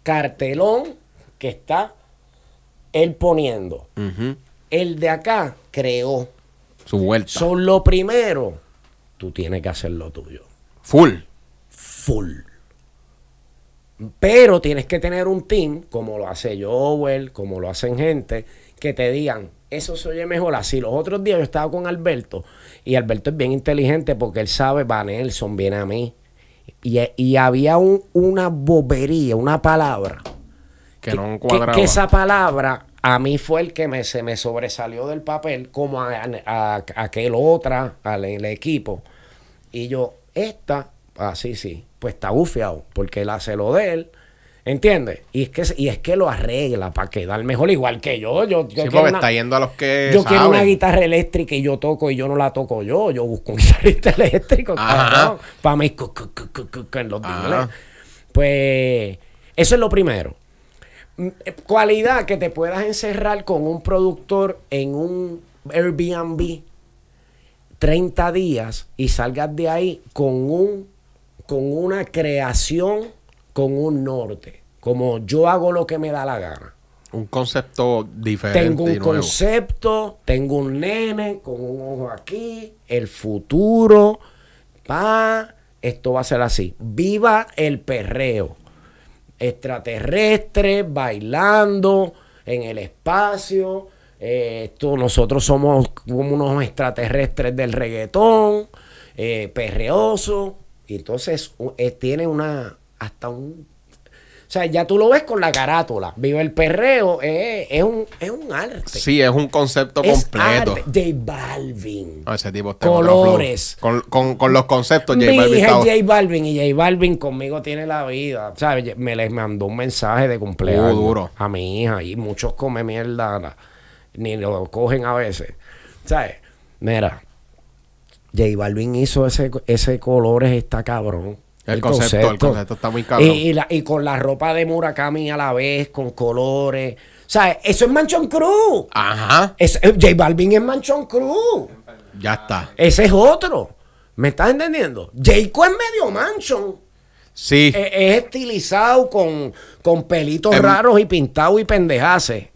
cartelón que está él poniendo. El de acá creó. Su vuelta. Son lo primero. Tú tienes que hacer lo tuyo. Full. Full. Pero tienes que tener un team, como lo hace Joel, como lo hacen gente, que te digan, eso se oye mejor así. Los otros días yo estaba con Alberto y Alberto es bien inteligente porque él sabe, va Nelson, viene a mí. Y, había una bobería, una palabra. Que, no esa palabra a mí fue el que me, se me sobresalió del papel, como a, aquel otra, al el equipo. Y yo, esta, así ah, sí, pues está bufiado, porque él hace lo de él ¿Entiendes? Y es que, y es que lo arregla para quedar mejor, igual que yo. Yo, sí, quiero está yendo a los que. Yo quiero una guitarra eléctrica y yo toco y yo no la toco yo. Yo busco un guitarrista eléctrico, Para mí, ah. Pues, eso es lo primero. Mm, eh, cualidad que te puedas encerrar con un productor en un Airbnb 30 días y salgas de ahí con un con una creación con un norte. Como yo hago lo que me da la gana. Un concepto diferente. Tengo un concepto, tengo un nene con un ojo aquí, el futuro, pa, esto va a ser así. Viva el perreo. Extraterrestre, bailando en el espacio. Eh, nosotros somos como unos extraterrestres del reggaetón, eh, perreoso. Y entonces eh, tiene una, hasta un... O sea, ya tú lo ves con la carátula. Vive el perreo. Eh, es, un, un arte. Sí, es un concepto completo. Arte. J Balvin. ese tipo Colores. Con, con, con, los conceptos, Mi Balvin. es J Balvin y J Balvin conmigo tiene la vida. O me les mandó un mensaje de cumpleaños. Uh, duro. A mi hija. Y muchos comen mierda. Ni lo cogen a veces. ¿Sabes? Mira. J Balvin hizo ese, ese colores, está cabrón. El, concepto, está muy cabrón. Y, con la ropa de Murakami a la vez, con colores. O sea, eso es Manchón Cruz. Ajá. Es, eh, J Balvin es Manchon Cruz. Ya está. Ese es otro. ¿Me estás entendiendo? Jayco es medio Manchón Sí. E, es, estilizado con, con pelitos em- raros y pintado y pendejase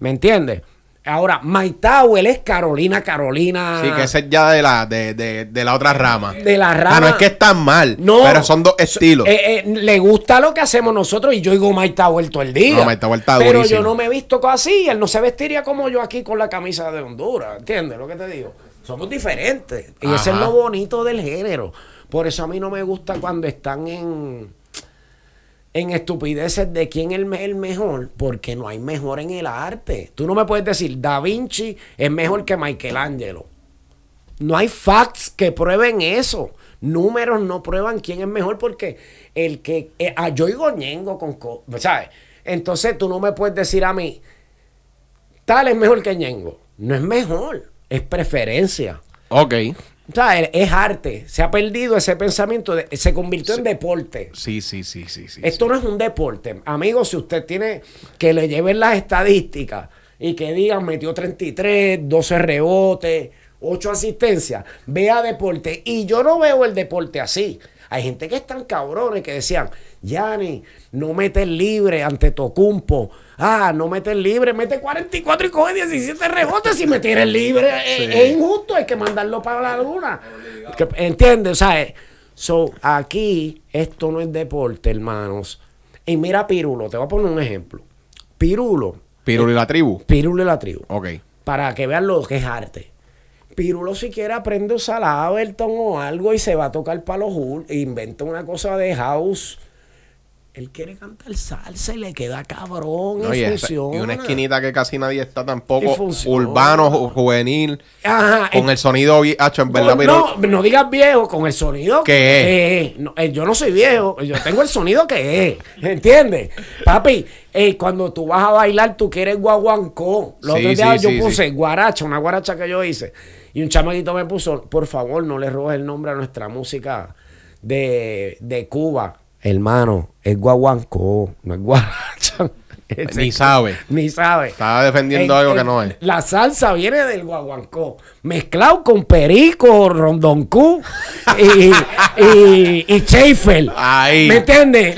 ¿Me entiendes? Ahora, Maitao él es Carolina, Carolina. Sí, que ese es ya de la, de, de, la otra rama. De la ah, rama. no es que están mal. No. Pero son dos estilos. Eh, eh, le gusta lo que hacemos nosotros y yo digo Maitao el todo el día. No, el Pero yo no me he visto así. Él no se vestiría como yo aquí con la camisa de Honduras. ¿Entiendes lo que te digo? Somos diferentes. Y ese es lo bonito del género. Por eso a mí no me gusta cuando están en en estupideces de quién es el mejor, porque no hay mejor en el arte. Tú no me puedes decir, Da Vinci es mejor que Michelangelo. No hay facts que prueben eso. Números no prueban quién es mejor porque el que... Eh, ah, yo digo ñengo con... ¿Sabes? Entonces tú no me puedes decir a mí, tal es mejor que ñengo. No es mejor, es preferencia. Ok. O sea, es arte. Se ha perdido ese pensamiento. se convirtió en deporte. Sí, sí, sí, sí. sí Esto no es un deporte. Amigos, si usted tiene que le lleven las estadísticas y que digan metió 33, 12 rebotes, 8 asistencias, vea deporte. Y yo no veo el deporte así. Hay gente que tan cabrones que decían, Yanni, no metes libre ante Tocumpo, Ah, no meten libre, mete 44 y coge 17 rebotes y me el libre. Es, injusto, hay que mandarlo para la luna. ¿Entiendes? O sea, so, aquí esto no es deporte, hermanos. Y mira Pirulo, te voy a poner un ejemplo. Pirulo. Pirulo y eh, la tribu. Pirulo y la tribu. Ok. Para que vean lo que es arte. Pirulo siquiera aprende a usar a o algo y se va a tocar para e Inventa una cosa de house él quiere cantar salsa y le queda cabrón no, y, una esquinita que casi nadie está tampoco, urbano, juvenil, con el, sonido viejo. Ah, verdad. no, no, digas viejo, con el sonido que es. Eh, yo no soy viejo, yo tengo el sonido que es, ¿entiendes? Papi, eh, cuando tú vas a bailar, tú quieres guaguancó. Los yo puse guaracha, una guaracha que yo hice, y un chamadito me puso, por favor, no le robes el nombre a nuestra música de, de Cuba hermano, es guaguancó, no es ni sabe. Ni sabe. Estaba defendiendo algo que no es. La salsa viene del guaguancó, mezclado con perico, rondoncú y, y, Ahí. ¿Me entiendes?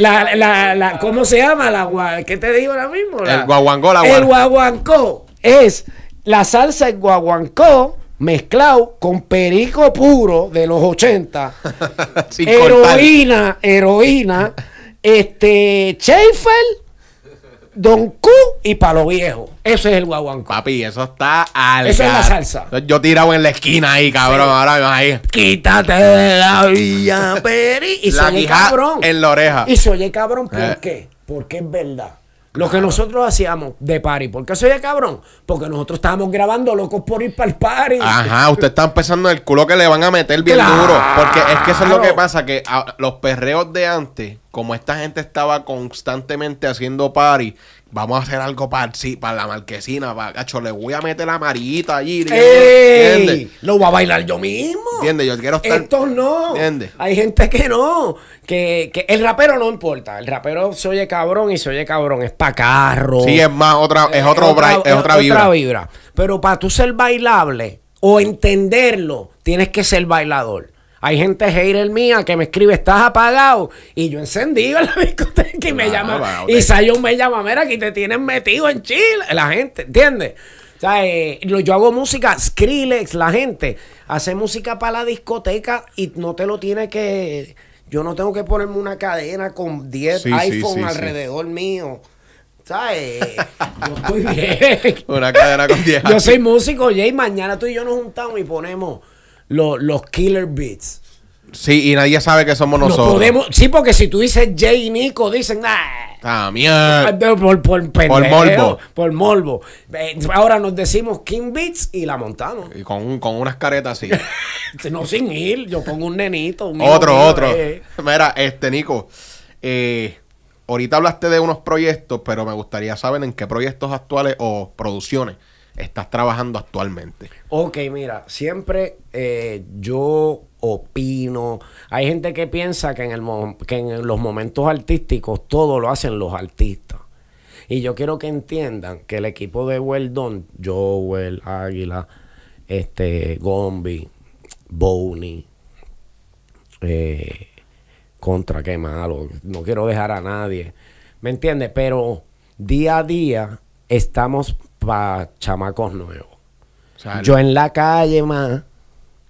¿Cómo se llama? La, ¿Qué te digo ahora mismo? el guaguancó, la El guaguancó es la salsa el guaguancó mezclado con perico puro de los 80, heroína, heroína, este, Schaefer, Don Q y Palo Viejo. eso es el guaguanco. Papi, eso está al. Esa es la salsa. Yo tirado en la esquina ahí, cabrón. Ahora me ahí. Quítate de la villa, Peri. Y cabrón. En la oreja. Y se oye cabrón, ¿por eh. qué? Porque es verdad. Lo que nosotros hacíamos de party. ¿Por qué soy de cabrón? Porque nosotros estábamos grabando locos por ir para el party. Ajá, usted está empezando el culo que le van a meter bien duro. Porque es que eso es lo que pasa, que a- los perreos de antes como esta gente estaba constantemente haciendo party, vamos a hacer algo para, sí, para la marquesina, para, le voy a meter la marita allí. Lo voy a bailar yo mismo. ¿Entiendes? Yo quiero estar. Estos no. ¿Entiendes? Hay gente que no. Que, el rapero no importa. El rapero se oye cabrón y se oye cabrón. Es pa' carro. Sí, es más, otra, es, eh, Otra vibra. Pero para tú ser bailable o entenderlo, tienes que ser bailador. Hay gente hater mía que me escribe, estás apagado. Y yo encendido en la discoteca y me llama. y me llama, mira, aquí te tienen metido en Chile. La gente, ¿entiendes? O sea, eh, yo hago música, Skrillex, la gente hace música para la discoteca y no te lo tiene que. Yo no tengo que ponerme una cadena con 10 iPhones iPhone alrededor mío. ¿Sabes? Yo estoy bien. una cadena con 10 Yo soy músico, Jay. Mañana tú y yo nos juntamos y ponemos los, killer beats. Sí, y nadie sabe que somos nosotros. sí, porque si tú dices Jay y Nico, dicen, También. Ah, ah, ah por, por, por morbo. Por morbo. Eh, ahora nos decimos King Beats y la montamos. Y con, con unas caretas así. No sin ir, yo pongo un nenito. otro, otro. Eh. Mira, este, Nico. Eh, ahorita hablaste de unos proyectos, pero me gustaría saber en qué proyectos actuales o producciones estás trabajando actualmente? Ok, mira, siempre eh, yo opino. Hay gente que piensa que en, los momentos artísticos todo lo hacen los artistas. Y yo quiero que entiendan que el equipo de Weldon, Joel, Águila, este, Gombi, Boney, eh, contra, qué malo, no quiero dejar a nadie. ¿Me entiendes? Pero día a día estamos para chamacos nuevos. Yo en la calle más,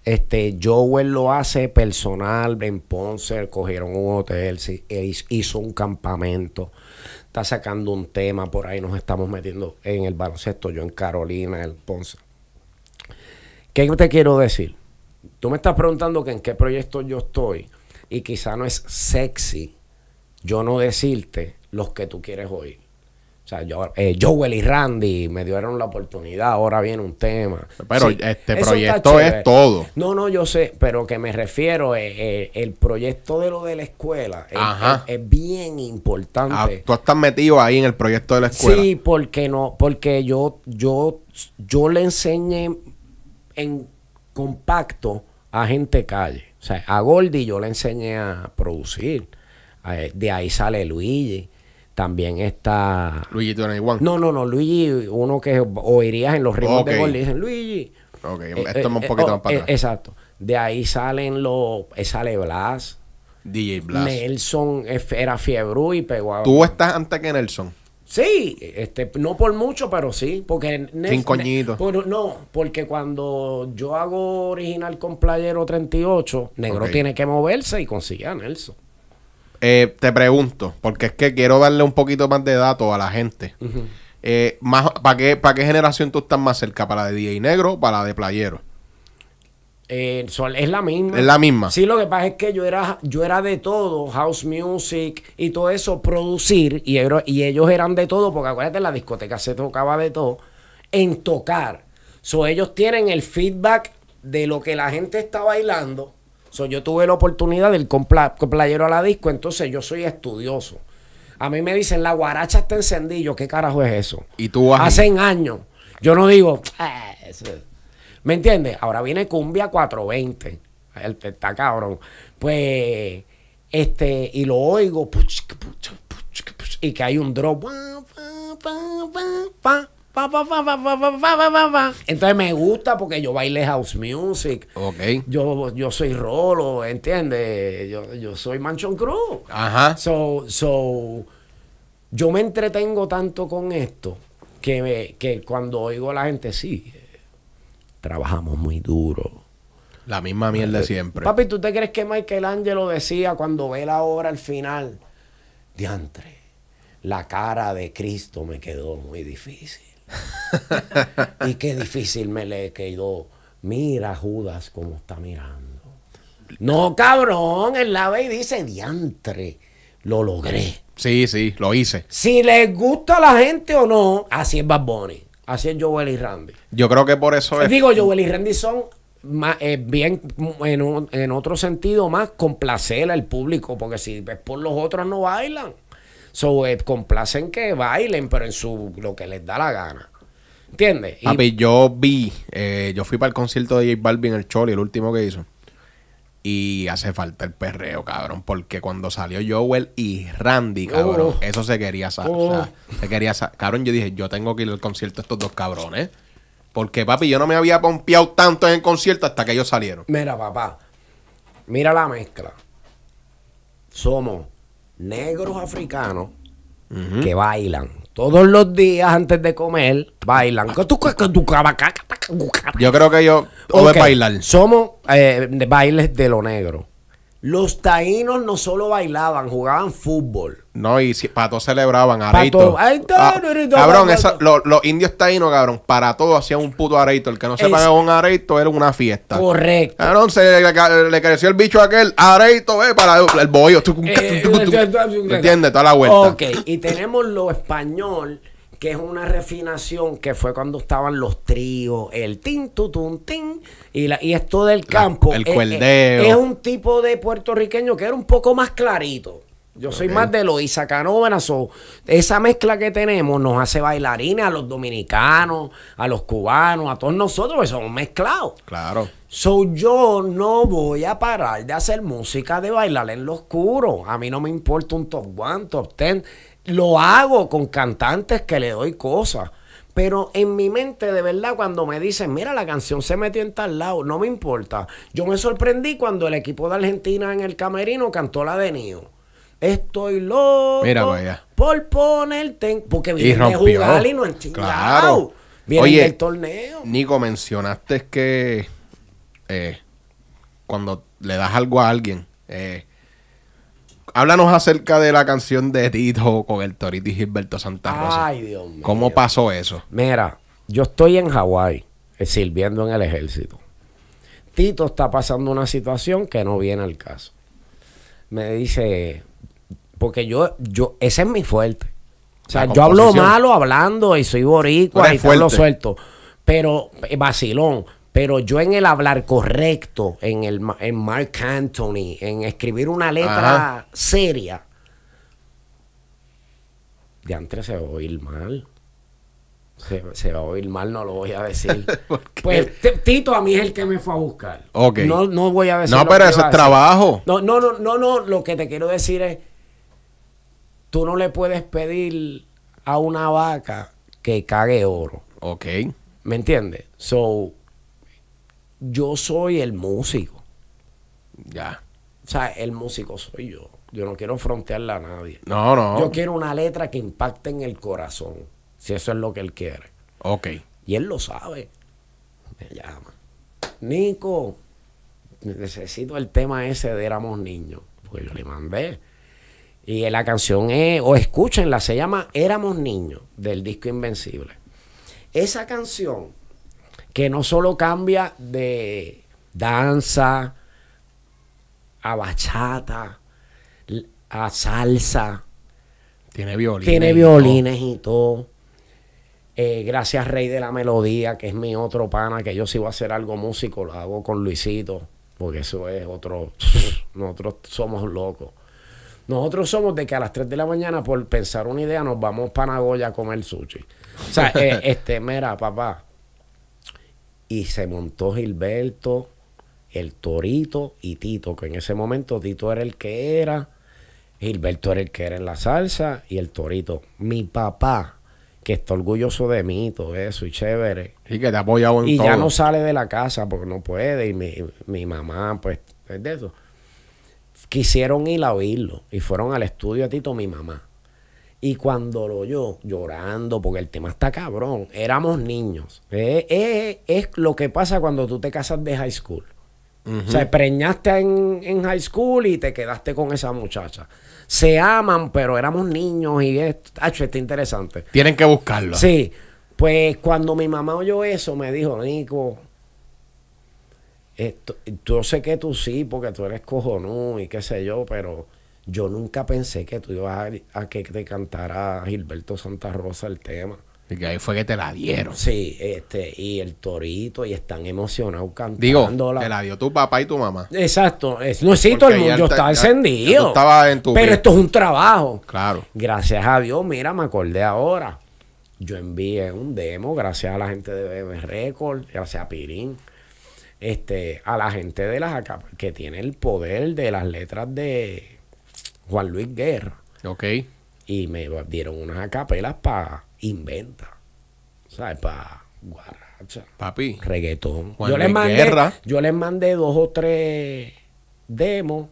este, Joel lo hace personal Ben Ponce, cogieron un hotel, e hizo un campamento, está sacando un tema, por ahí nos estamos metiendo en el baloncesto, yo en Carolina, el Ponce. ¿Qué te quiero decir? Tú me estás preguntando que en qué proyecto yo estoy y quizá no es sexy yo no decirte los que tú quieres oír. O sea, yo, eh, Joel y Randy me dieron la oportunidad, ahora viene un tema. Pero este proyecto es todo. No, no, yo sé, pero que me refiero, eh, eh, el proyecto de lo de la escuela es, bien importante. Ah, tú estás metido ahí en el proyecto de la escuela. Sí, porque no, porque yo, yo, yo le enseñé en compacto a gente calle. O sea, a Gordy yo le enseñé a producir. De ahí sale Luigi. También está. Luigi No, no, no. Luigi, uno que oirías en los ritmos de gol, dicen Luigi. Ok, eh, esto es un eh, eh, poquito oh, más para atrás. exacto. De ahí salen los. Sale Blas. DJ Blas. Nelson era fiebre y pegó Tú estás antes que Nelson. Sí, este, no por mucho, pero sí, porque... Sin coñito. no, porque cuando yo hago original con Playero 38, Negro tiene que moverse y consigue a Nelson. Eh, te pregunto, porque es que quiero darle un poquito más de datos a la gente. Eh, ¿Para qué, para qué generación tú estás más cerca? ¿Para la de DJ Negro o para la de Playero? Eh, es la misma. Es la misma. Sí, lo que pasa es que yo era, yo era de todo, house music y todo eso, producir, y, ellos eran de todo, porque acuérdate, en la discoteca se tocaba de todo, en tocar. So, ellos tienen el feedback de lo que la gente está bailando yo tuve la oportunidad del ir con, playero a la disco, entonces yo soy estudioso. A mí me dicen, la guaracha está encendida. ¿qué carajo es eso? Y tú Hacen años. Yo no digo, ah, ¿me entiendes? Ahora viene Cumbia 420. El, está cabrón. Pues, este, y lo oigo, y que hay un drop. Entonces me gusta porque yo baile house music. Yo, yo soy rolo, ¿entiendes? Yo, soy Manchon Cruz. Ajá. So, so, yo me entretengo tanto con esto que, que cuando oigo la gente, sí, trabajamos muy duro. La misma mierda eh, siempre. Papi, ¿tú te crees que Michael Angelo decía cuando ve la obra al final? Diantre, la cara de Cristo me quedó muy difícil. y qué difícil me le quedó. Mira Judas cómo está mirando. No, cabrón, el la y dice, diantre, lo logré. Sí, sí, lo hice. Si les gusta a la gente o no, así es Bad Bunny, así es Joel y Randy. Yo creo que por eso es... Digo, Joel y Randy son más, eh, bien en, otro sentido más complacer al público, porque si ves por los otros no bailan. So, eh, complacen que bailen, pero en su lo que les da la gana. ¿Entiendes? Papi, yo vi, eh, yo fui para el concierto de J Balvin, el Choli, el último que hizo. Y hace falta el perreo, cabrón. Porque cuando salió Joel y Randy, oh. cabrón, eso se quería saber. Oh. se quería saber. Cabrón, yo dije, yo tengo que ir al concierto a estos dos cabrones. Porque, papi, yo no me había pompeado tanto en el concierto hasta que ellos salieron. Mira, papá. Mira la mezcla. Somos negros africanos que bailan. Todos los días antes de comer, bailan. Yo creo que yo... O bailar. Somos eh, bailes de lo negro. Los taínos no solo bailaban, jugaban fútbol. No, y para todos celebraban areito. Ah, cabrón, los indios taínos, cabrón, para todo hacían un puto areito. El que no se pagaba un areito era una fiesta. Correcto. Cabrón, se le, creció el bicho a aquel areito, eh, para el, bollo. Eh, eh, eh, eh Toda la vuelta. Ok, y tenemos lo español que es una refinación que fue cuando estaban los tríos, el tin, tutun, tin, y, la, y esto del campo. el eh, eh, cueldeo. Es, un tipo de puertorriqueño que era un poco más clarito. Yo soy más de Loisa Canóvana, so, esa mezcla que tenemos nos hace bailarines a los dominicanos, a los cubanos, a todos nosotros, que pues, somos mezclados. Claro. So, yo no voy a parar de hacer música, de bailar en lo oscuro. A mí no me importa un top one, top ten. Lo hago con cantantes que le doy cosas. Pero en mi mente, de verdad, cuando me dicen, mira, la canción se metió en tal lado, no me importa. Yo me sorprendí cuando el equipo de Argentina en el camerino cantó la de Nio. Estoy loco por ponerte en... Porque viene a jugar y no han chingado. Viene Oye, del torneo. Nico, mencionaste que eh, cuando le das algo a alguien, eh, háblanos acerca de la canción de Tito con el Torito y Gilberto Santa Rosa. Ay, Dios mío. ¿Cómo pasó eso? Mira, yo estoy en Hawái eh, sirviendo en el ejército. Tito está pasando una situación que no viene al caso. Me dice, porque yo, yo, ese es mi fuerte. O sea, yo hablo malo hablando y soy boricua y fue lo suelto. Pero eh, vacilón. Pero yo en el hablar correcto, en, el, en Mark Anthony, en escribir una letra seria, de antes se va a oír mal. Se, se, va a oír mal, no lo voy a decir. pues Tito a mí es el que me fue a buscar. No, no voy a decir. No, pero eso es trabajo. No, no, no, no, no. Lo que te quiero decir es: tú no le puedes pedir a una vaca que cague oro. Ok. ¿Me entiendes? So, yo soy el músico. Ya. O sea, el músico soy yo. Yo no quiero frontearla a nadie. No, no. Yo quiero una letra que impacte en el corazón, si eso es lo que él quiere. Ok. Y él lo sabe. Me llama. Nico, necesito el tema ese de éramos niños, Pues yo le mandé. Y la canción es, o escúchenla, se llama Éramos niños, del disco Invencible. Esa canción que no solo cambia de danza a bachata, a salsa. Tiene violines. Tiene violines y todo. Eh, gracias Rey de la Melodía, que es mi otro pana, que yo si voy a hacer algo músico, lo hago con Luisito, porque eso es otro... Nosotros somos locos. Nosotros somos de que a las 3 de la mañana, por pensar una idea, nos vamos para Nagoya a comer sushi. O sea, eh, este, mira, papá, y se montó Gilberto, el Torito y Tito, que en ese momento Tito era el que era, Gilberto era el que era en la salsa y el Torito. Mi papá, que está orgulloso de mí todo eso, y chévere. Y que te ha apoyado en Y ya no sale de la casa porque no puede, y mi, mi mamá, pues, es de eso. Quisieron ir a oírlo y fueron al estudio a Tito, mi mamá. Y cuando lo oyó, llorando, porque el tema está cabrón, éramos niños. Eh, eh, es lo que pasa cuando tú te casas de high school. O sea, preñaste en, high school y te quedaste con esa muchacha. Se aman, pero éramos niños y es, acho, está interesante. Tienen que buscarlo. Sí. Pues cuando mi mamá oyó eso, me dijo, Nico, esto, yo sé que tú sí, porque tú eres cojonú y qué sé yo, pero yo nunca pensé que tú ibas a, que te cantara Gilberto Santa Rosa el tema. Y que ahí fue que te la dieron. Sí, este, y el torito, y están emocionados cantando. Digo, te la dio tu papá y tu mamá. Exacto. Es, no, es el mundo está, estaba encendido. pero esto es un trabajo. Claro. Gracias a Dios, mira, me acordé ahora. Yo envié un demo, gracias a la gente de BM Record, gracias a Pirín. Este, a la gente de las que tiene el poder de las letras de Juan Luis Guerra. Ok. Y me dieron unas acapelas para inventa. ¿Sabes? Para guaracha. Papi. Reggaetón. yo, les mandé, yo les mandé dos o tres demos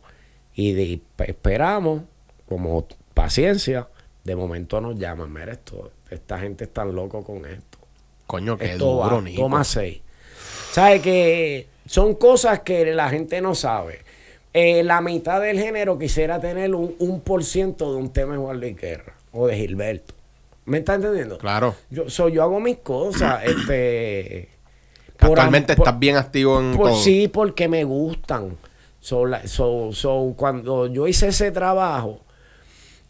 y de, esperamos, como paciencia. De momento nos llaman, mira esto, esta gente está tan loco con esto. Coño, qué esto duro, Toma seis. ¿Sabes que Son cosas que la gente no sabe. Eh, la mitad del género quisiera tener un, un por ciento de un tema de Juan Luis Guerra o de Gilberto. ¿Me está entendiendo? Claro. Yo, yo hago mis cosas. este, Actualmente estás bien activo en Sí, porque me gustan. So, son cuando yo hice ese trabajo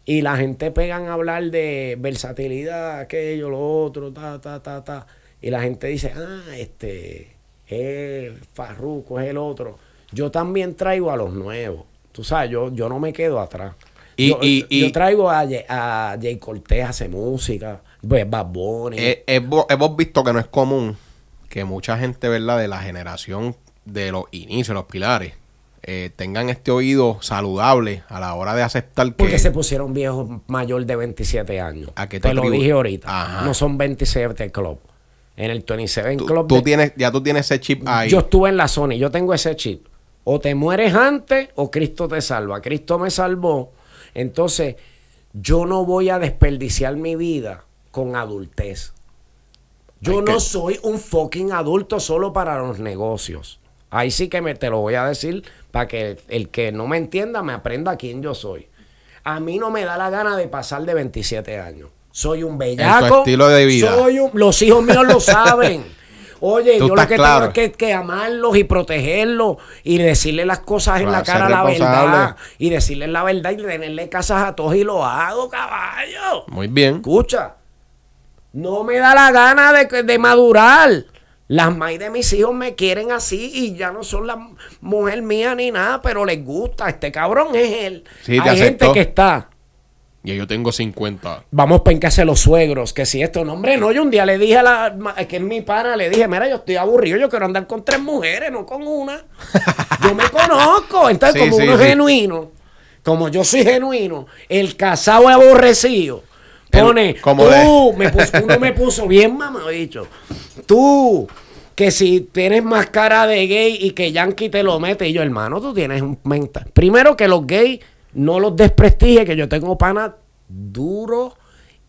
y la gente pegan a hablar de versatilidad, aquello, lo otro, ta, ta, ta, ta. Y la gente dice, ah, este, es Farruco, es el otro yo también traigo a los nuevos. Tú sabes, yo, yo no me quedo atrás. Y, yo, traigo a, a Jay Cortez hace música, pues Bad Bunny. Eh, eh, hemos, visto que no es común que mucha gente, ¿verdad? De la generación de los inicios, los pilares, eh, tengan este oído saludable a la hora de aceptar que... Porque se pusieron viejos mayor de 27 años. te, lo dije ahorita. No son 27 club. En el 27 tú, club... Tú tienes, ya tú tienes ese chip ahí. Yo estuve en la Sony, yo tengo ese chip. O te mueres antes o Cristo te salva. Cristo me salvó. Entonces, yo no voy a desperdiciar mi vida con adultez. Yo no soy un fucking adulto solo para los negocios. Ahí sí que me te lo voy a decir para que el, que no me entienda me aprenda quién yo soy. A mí no me da la gana de pasar de 27 años. Soy un bellaco. estilo de vida. los hijos míos lo saben. Oye, yo lo que tengo es que, amarlos y protegerlos y decirle las cosas en la cara la verdad. Y decirles la verdad y tenerle casas a todos y lo hago, caballo. Muy bien. Escucha, no me da la gana de, madurar. Las maíz de mis hijos me quieren así y ya no son la mujer mía ni nada, pero les gusta. Este cabrón es él. Hay gente que está y yo tengo 50. Vamos para en los suegros. Que si esto, no, hombre, no. Yo un día le dije a la. que es mi pana, le dije, mira, yo estoy aburrido, yo quiero andar con tres mujeres, no con una. Yo me conozco. Entonces, como uno genuino, como yo soy genuino, el casado es aborrecido. Pone, tú, me puso, uno me puso bien dicho Tú, que si tienes más cara de gay y que Yankee te lo mete, y yo, hermano, tú tienes un mental. Primero que los gays no los desprestigie, que yo tengo panas duros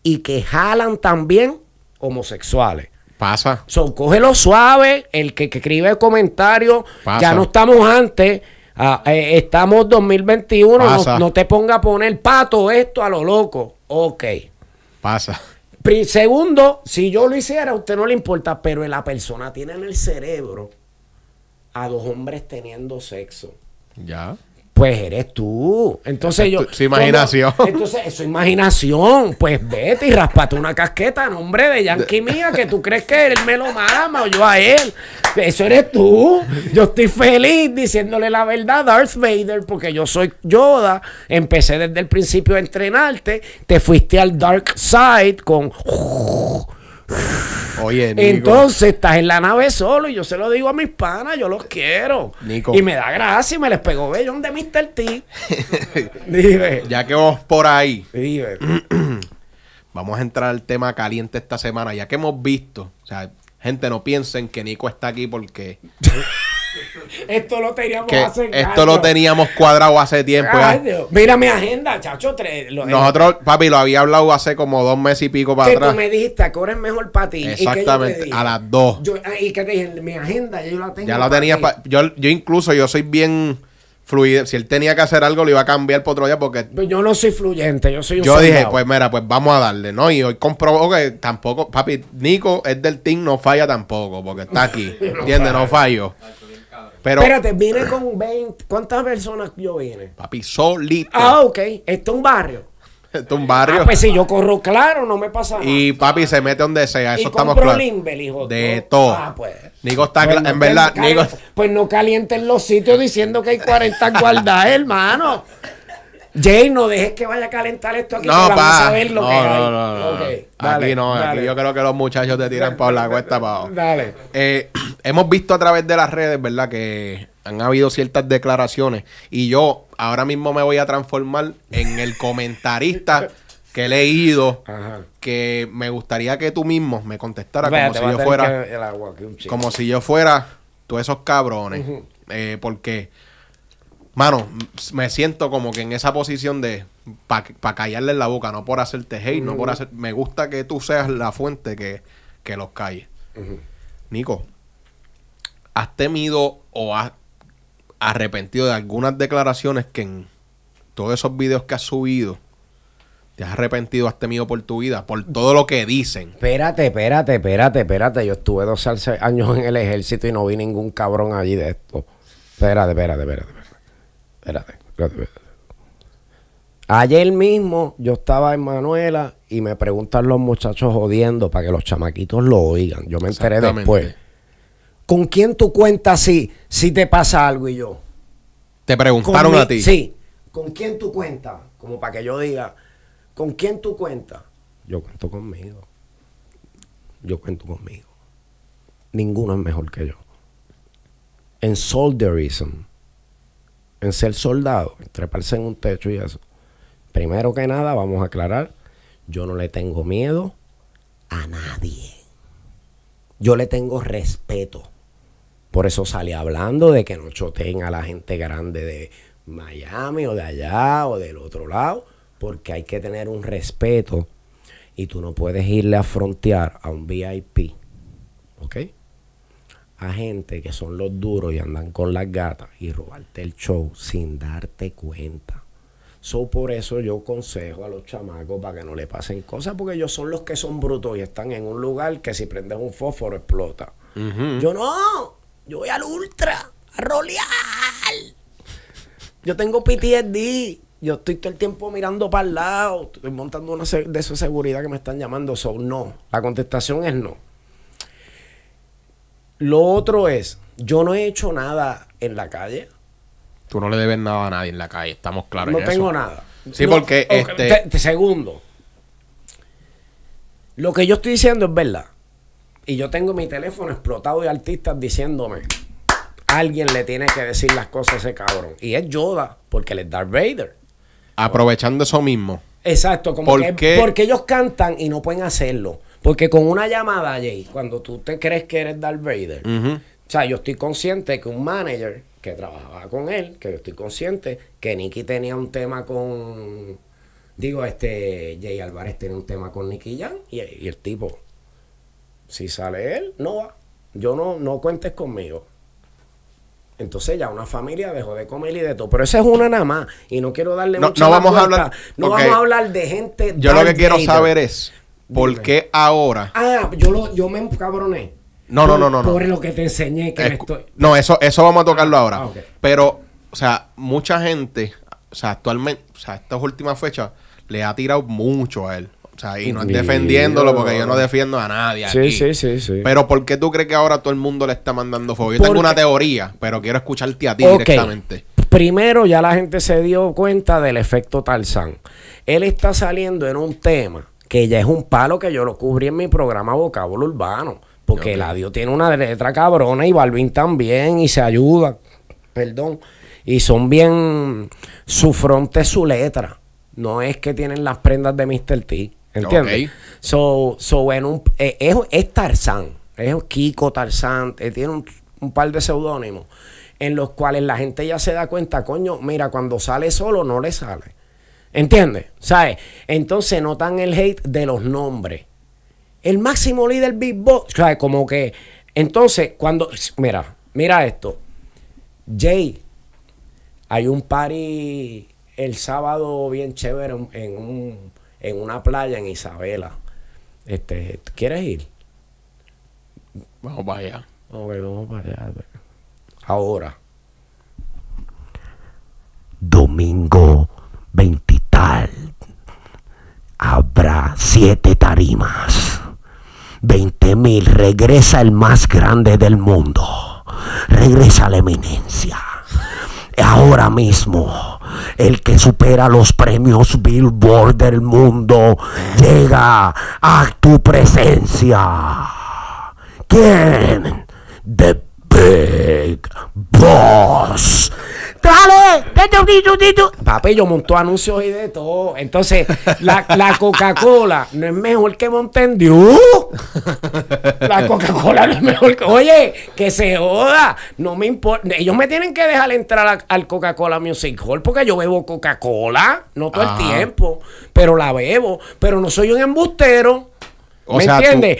y que jalan también homosexuales. Pasa. Son, cógelo suave, el que, que escribe comentarios, ya no estamos antes. Ah, eh, estamos 2021, no, te ponga a poner pato esto a lo loco. Ok. Pasa. segundo, si yo lo hiciera, a usted no le importa, pero la persona tiene en el cerebro a dos hombres teniendo sexo. Ya pues eres tú. Entonces yo. su imaginación. entonces, su imaginación. Pues vete y raspate una casqueta, nombre de Yankee mía, que tú crees que él me lo mama o yo a él. Eso eres tú. Yo estoy feliz diciéndole la verdad a Darth Vader, porque yo soy Yoda. Empecé desde el principio a entrenarte. Te fuiste al Dark Side con. Oye, Nico. Entonces estás en la nave solo y yo se lo digo a mis panas, yo los quiero. Nico. Y me da gracia y me les pegó bellón de Mr. T. Dime. Ya que vos por ahí. Dime. Vamos a entrar al tema caliente esta semana, ya que hemos visto. O sea, gente, no piensen que Nico está aquí porque Esto lo teníamos Esto lo teníamos cuadrado hace tiempo. Mira mi agenda, chacho. Nosotros, papi, lo había hablado hace como dos meses y pico para atrás. Que tú me dijiste, ahora mejor para ti. Exactamente, a las dos. Ah, y que te dije, mi agenda, yo la tengo. Ya la tenía. yo, yo incluso, yo soy bien fluido. Si él tenía que hacer algo, lo iba a cambiar por otro porque. Pues yo no soy fluyente, yo soy Yo dije, pues mira, pues vamos a darle, ¿no? Y hoy comprobó que tampoco, papi, Nico es del team, no falla tampoco, porque está aquí. Entiende, No fallo. Espérate, vine con 20. ¿Cuántas personas yo vine? Papi, solito. Ah, ok. Esto es un barrio. Esto es un barrio. Ah, pues si yo corro claro, no me pasa nada. Y papi se mete donde sea, eso y estamos claros. hijo, de todo. Ah, pues. Nico está pues en verdad, Pues no calienten los sitios diciendo que hay 40 guardas, hermano. Jay, no dejes que vaya a calentar esto aquí. para saber lo que hay. No, no, no. aquí no, aquí yo creo que los muchachos te tiran por la cuesta para Dale. Eh, hemos visto a través de las redes, ¿verdad? Que han habido ciertas declaraciones. Y yo ahora mismo me voy a transformar en el comentarista que he leído. Que me gustaría que tú mismo me contestaras como si yo fuera. como si yo fuera todos esos cabrones. Eh, porque mano, me siento como que en esa posición de para callarle callarle la boca, no por hacerte hate, no por hacer. Me gusta que tú seas la fuente que, los calle. Nico, ¿has temido o has arrepentido de algunas declaraciones que en todos esos videos que has subido? ¿Te has arrepentido, has temido por tu vida, por todo lo que dicen? Espérate, espérate, espérate, espérate. Yo estuve 12 años en el ejército y no vi ningún cabrón allí de esto. Espérate, espérate, espérate. Espérate, Ayer mismo yo estaba en Manuela y me preguntan los muchachos jodiendo para que los chamaquitos lo oigan. Yo me enteré después. ¿Con quién tú cuentas si, si te pasa algo y yo? Te preguntaron a ti. Sí. ¿Con quién tú cuentas? Como para que yo diga, ¿con quién tú cuentas? Yo cuento conmigo. Yo cuento conmigo. Ninguno es mejor que yo. En solderism en ser soldado, treparse en un techo y eso. Primero que nada, vamos a aclarar, yo no le tengo miedo a nadie. Yo le tengo respeto. Por eso sale hablando de que no choteen a la gente grande de Miami o de allá o del otro lado, porque hay que tener un respeto y tú no puedes irle a frontear a un VIP. ¿Ok? a gente que son los duros y andan con las gatas y robarte el show sin darte cuenta. So, por eso yo consejo a los chamacos para que no le pasen cosas, porque ellos son los que son brutos y están en un lugar que si prendes un fósforo explota. Yo no, yo voy al ultra, a rolear. Yo tengo PTSD. Yo estoy todo el tiempo mirando para el lado. Estoy montando una de su seguridad que me están llamando. So, no. La contestación es no. Lo otro es, yo no he hecho nada en la calle. Tú no le debes nada a nadie en la calle, estamos claros. No tengo nada. Sí, porque este... segundo. Lo que yo estoy diciendo es verdad. Y yo tengo mi teléfono explotado de artistas diciéndome, alguien le tiene que decir las cosas a ese cabrón. Y es Yoda, porque él es Darth Vader. Aprovechando eso mismo. Exacto, como porque ellos cantan y no pueden hacerlo. Porque con una llamada, Jay, cuando tú te crees que eres Darth Vader, o sea, yo estoy consciente que un manager que trabajaba con él, que yo estoy consciente que Nicky tenía un tema con. Digo, este Jay Álvarez tenía un tema con Nicky Jan y, el tipo, si sale él, no va. Yo no, no cuentes conmigo. Entonces ya una familia dejó de comer y de todo. Pero esa es una nada más. Y no quiero darle no, mucha no vamos a hablar No vamos a hablar de gente. Yo lo que quiero saber es. ¿Por qué ahora? Ah, yo, lo, yo me encabroné. No, no, no, no. Por lo que te enseñé que estoy... No, eso, eso vamos a tocarlo ah, ahora. Ah, pero, o sea, mucha gente, o sea, actualmente, o sea, estas últimas fechas, le ha tirado mucho a él. O sea, y no es defendiéndolo porque yo no defiendo a nadie. Sí, sí, sí, sí. Pero ¿por qué tú crees que ahora todo el mundo le está mandando fuego? Yo tengo una teoría, pero quiero escucharte a ti directamente. Primero ya la gente se dio cuenta del efecto Tarzán. Él está saliendo en un tema que ya es un palo que yo lo cubrí en mi programa Vocábulo Urbano. Porque el okay. tiene una letra cabrona y Balvin también y se ayuda. Perdón. Y son bien. Su fronte su letra. No es que tienen las prendas de Mr. T. ¿Entiendes? So, so en eh, es, Tarzán. Es Kiko Tarzán. Eh, tiene un, un par de seudónimos en los cuales la gente ya se da cuenta, coño, mira, cuando sale solo no le sale. ¿Entiendes? ¿Sabes? Entonces notan el hate de los nombres. El máximo líder Boss. ¿Sabes? Como que. Entonces, cuando. Mira, mira esto. Jay, hay un party el sábado bien chévere en, una playa en Isabela. Este, ¿Quieres ir? Vamos para allá. vamos para allá. Ahora. Domingo 20 habrá siete tarimas. 20 mil, regresa el más grande del mundo. Regresa la eminencia. Ahora mismo, el que supera los premios Billboard del mundo llega a tu presencia. ¿Quién? Big Boss. Dale, vete un Papi, yo montó anuncios y de todo. Entonces, la, Coca-Cola no es mejor que Mountain La Coca-Cola no es mejor que. Oye, que se joda. No me importa. Ellos me tienen que dejar entrar al Coca-Cola Music Hall porque yo bebo Coca-Cola. No todo el tiempo. Pero la bebo. Pero no soy un embustero. ¿Me entiendes?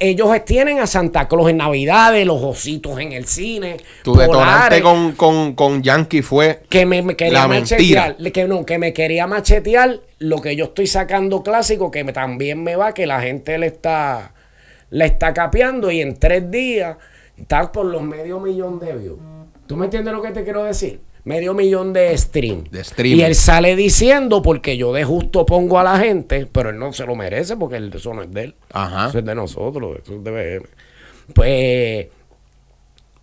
ellos tienen a Santa Claus en Navidades, los ositos en el cine. Tu detonante con, con, Yankee fue. Que me, quería la machetear. Que, no, que me quería machetear lo que yo estoy sacando clásico, que también me va, que la gente le está, le está capeando y en tres días tal por los medio millón de views. ¿Tú me entiendes lo que te quiero decir? medio millón de stream. Y él sale diciendo, porque yo de justo pongo a la gente, pero él no se lo merece porque eso no es de él. Eso es de nosotros, eso es de BM. Pues,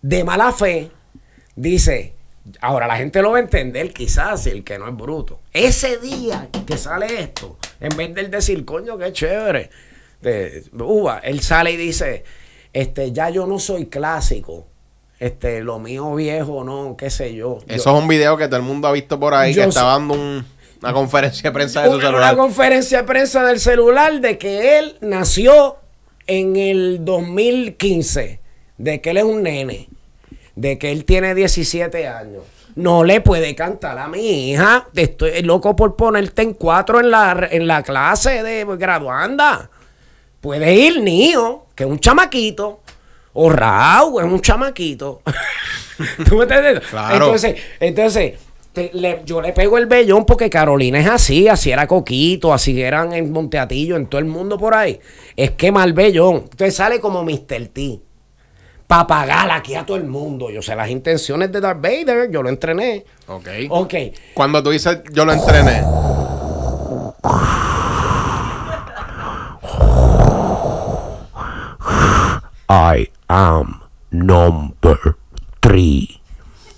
de mala fe, dice, ahora la gente lo va a entender quizás, el que no es bruto. Ese día que sale esto, en vez él decir, coño, qué chévere, de uva, él sale y dice, este, ya yo no soy clásico este, lo mío viejo, no, qué sé yo. Eso es un video que todo el mundo ha visto por ahí, que está dando una conferencia de prensa de su celular. conferencia de prensa del celular de que él nació en el 2015, de que él es un nene, de que él tiene 17 años. No le puede cantar a mi hija. Estoy loco por ponerte en cuatro en la, en la clase de graduanda. Puede ir, niño, que es un chamaquito o Raúl es un chamaquito. ¿Tú me entiendes? Entonces, yo le pego el vellón porque Carolina es así, así era Coquito, así eran en Monteatillo, en todo el mundo por ahí. Es que mal vellón. Entonces sale como Mr. T. Para pagar aquí a todo el mundo. Yo sé las intenciones de Darth Vader, yo lo entrené. Ok. Ok. Cuando tú dices yo lo entrené. Ay am number three.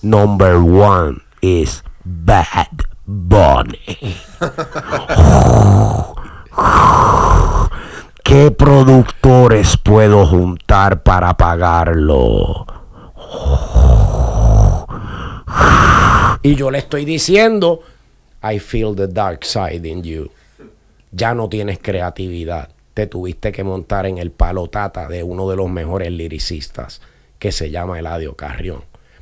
Number one is Bad Bunny. ¿Qué productores puedo juntar para pagarlo? Y yo le estoy diciendo, I feel the dark side in you. Ya no tienes creatividad te tuviste que montar en el palo tata de uno de los mejores liricistas que se llama Eladio Carrión.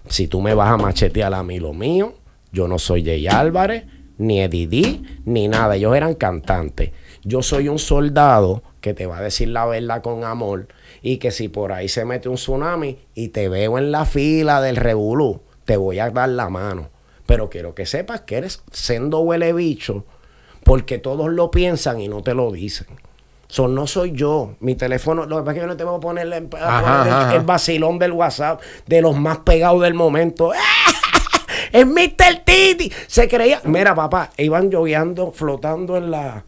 Si tú me vas a machetear a mí lo mío, yo no soy Jay Álvarez, ni Edidí, ni nada. Ellos eran cantantes. Yo soy un soldado que te va a decir la verdad con amor y que si por ahí se mete un tsunami y te veo en la fila del revolú, te voy a dar la mano. Pero quiero que sepas que eres sendo huele bicho porque todos lo piensan y no te lo dicen. So, no soy yo. Mi teléfono, lo que pasa es que yo no te voy a poner El, vacilón del WhatsApp de los más pegados del momento. ¡Es Mr. Titi! Se creía. Mira, papá, iban lloviando, flotando en la,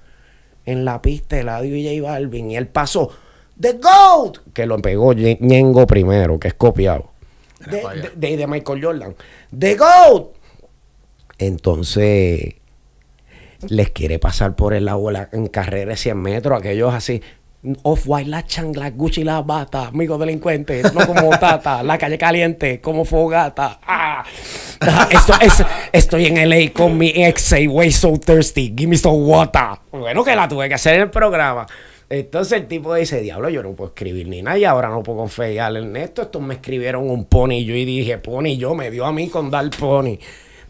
en la pista, Eladio y J Balvin. Y él pasó. The Goat, que lo pegó Ñengo primero, que es copiado. De, de, de Michael Jordan. The Goat. Entonces, les quiere pasar por el agua en carrera de 100 metros, aquellos así. Off-white, la changla, Gucci, la bata, amigos delincuentes, no como tata, la calle caliente, como fogata. Ah. estoy en LA con mi ex, way so thirsty, give me some water. Bueno, que la tuve que hacer en el programa. Entonces el tipo dice, diablo, yo no puedo escribir ni nada y ahora no puedo confiar en esto. Estos me escribieron un pony y yo y dije, pony, yo me dio a mí con dar pony.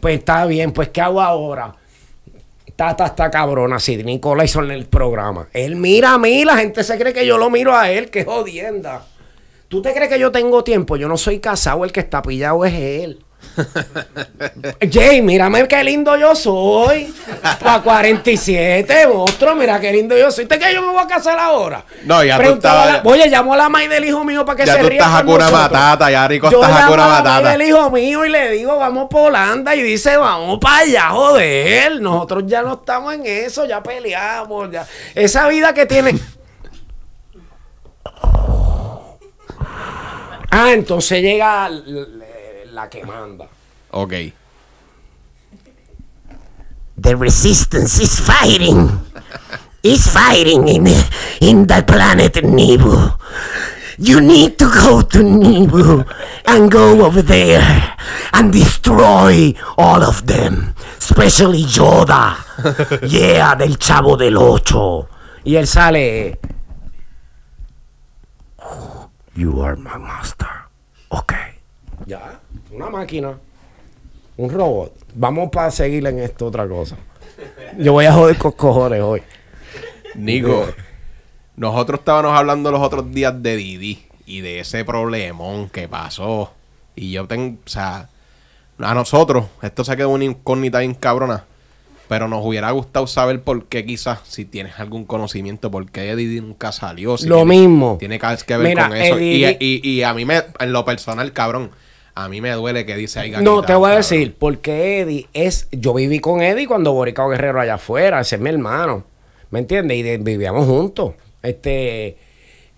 Pues está bien, pues ¿qué hago ahora? Tata está cabrona, Sidney Nicolás en el programa. Él mira a mí, la gente se cree que yo lo miro a él, qué jodienda. ¿Tú te crees que yo tengo tiempo? Yo no soy casado, el que está pillado es él. Jay, mírame qué lindo yo soy. A 47, monstruo, mira qué lindo yo soy. ¿Te que yo me voy a casar ahora? No, ya tú estabas, Oye, llamo a la madre del hijo mío para que se tú Estás con cura batata, ya rico yo llamo a la madre del hijo mío y le digo, vamos por Holanda. Y dice, vamos para allá, joder. Nosotros ya no estamos en eso, ya peleamos. Ya. Esa vida que tiene. Ah, entonces llega la que manda. Ok. The resistance is fighting. Is fighting in, in the planet Nibu. You need to go to Nibu and go over there and destroy all of them. Especially Yoda. Yeah, del Chavo del Ocho. Y él sale. You are my master. Okay. Yeah. una máquina, un robot. Vamos para seguir en esto otra cosa. Yo voy a joder con cojones hoy. Nico, nosotros estábamos hablando los otros días de Didi y de ese problemón que pasó. Y yo tengo, o sea, a nosotros, esto se quedó una incógnita bien cabrona. Pero nos hubiera gustado saber por qué, quizás, si tienes algún conocimiento, por qué Didi nunca salió. lo mismo. Tiene que ver con eso. Eh, y, y, a mí, me, en lo personal, cabrón, a mí me duele que dice ahí No, te voy a decir, porque Eddie es. Yo viví con Eddie cuando Boricao Guerrero allá afuera, ese es mi hermano. ¿Me entiendes? Y vivíamos juntos. Este.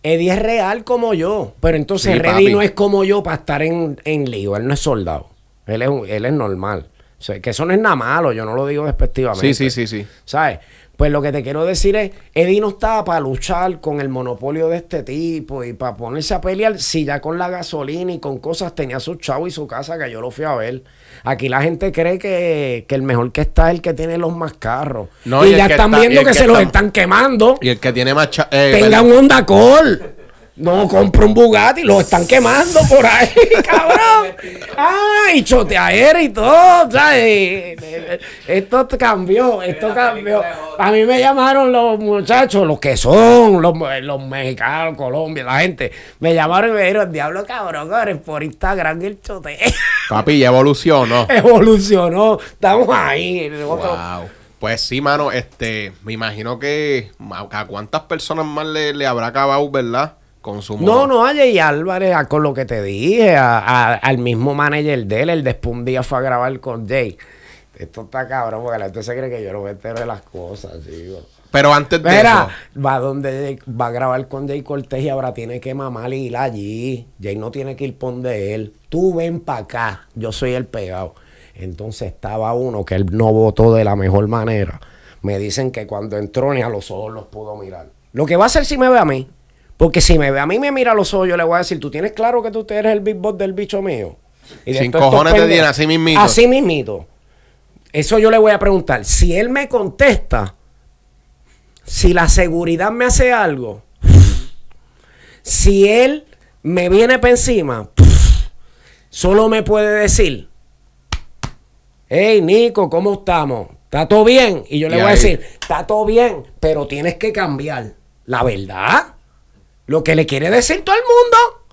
Eddie es real como yo, pero entonces Eddie no es como yo para estar en, lío. Él no es soldado. Él es, él es normal. O que eso no es nada malo, yo no lo digo despectivamente. Sí, sí, sí, sí. ¿Sabes? Pues lo que te quiero decir es, Eddie no estaba para luchar con el monopolio de este tipo y para ponerse a pelear si ya con la gasolina y con cosas tenía su chavo y su casa que yo lo fui a ver. Aquí la gente cree que, el mejor que está es el que tiene los más carros. No, y, ya están viendo que, se los están quemando. Y el que tiene más... Eh, tenga un Honda Call. No, compro un Bugatti, lo están quemando por ahí, cabrón. Ay, choteadera y todo, Esto cambió, esto cambió. A mí me llamaron los muchachos, los que son, los, mexicanos, Colombia, la gente. Me llamaron y me dijeron, diablo cabrón, cabrón, por Instagram el Chote. Papi, ya evolucionó. Evolucionó, estamos ahí. wow. Pues sí, mano, este, me imagino que a cuántas personas más le, le habrá acabado, ¿verdad? No, no, a Jay Álvarez, con lo que te dije, al mismo manager de él, el después un día fue a grabar con Jay. Esto está cabrón, porque la gente se cree que yo no me de las cosas, digo. Pero antes de Mira, eso. va donde va a grabar con Jay Cortez y ahora tiene que mamar y ir allí. Jay no tiene que ir por de él. Tú ven para acá, yo soy el pegado. Entonces estaba uno que él no votó de la mejor manera. Me dicen que cuando entró ni a los ojos los pudo mirar. Lo que va a hacer si me ve a mí, porque si me ve, a mí me mira a los ojos, yo le voy a decir, tú tienes claro que tú eres el big boss del bicho mío. Y Sin cojones te dieron, así mismito. Así mismito. Eso yo le voy a preguntar. Si él me contesta, si la seguridad me hace algo, si él me viene para encima, solo me puede decir, hey Nico, ¿cómo estamos? ¿Está todo bien? Y yo le voy a decir, está todo bien, pero tienes que cambiar. La verdad. Lo que le quiere decir todo el mundo,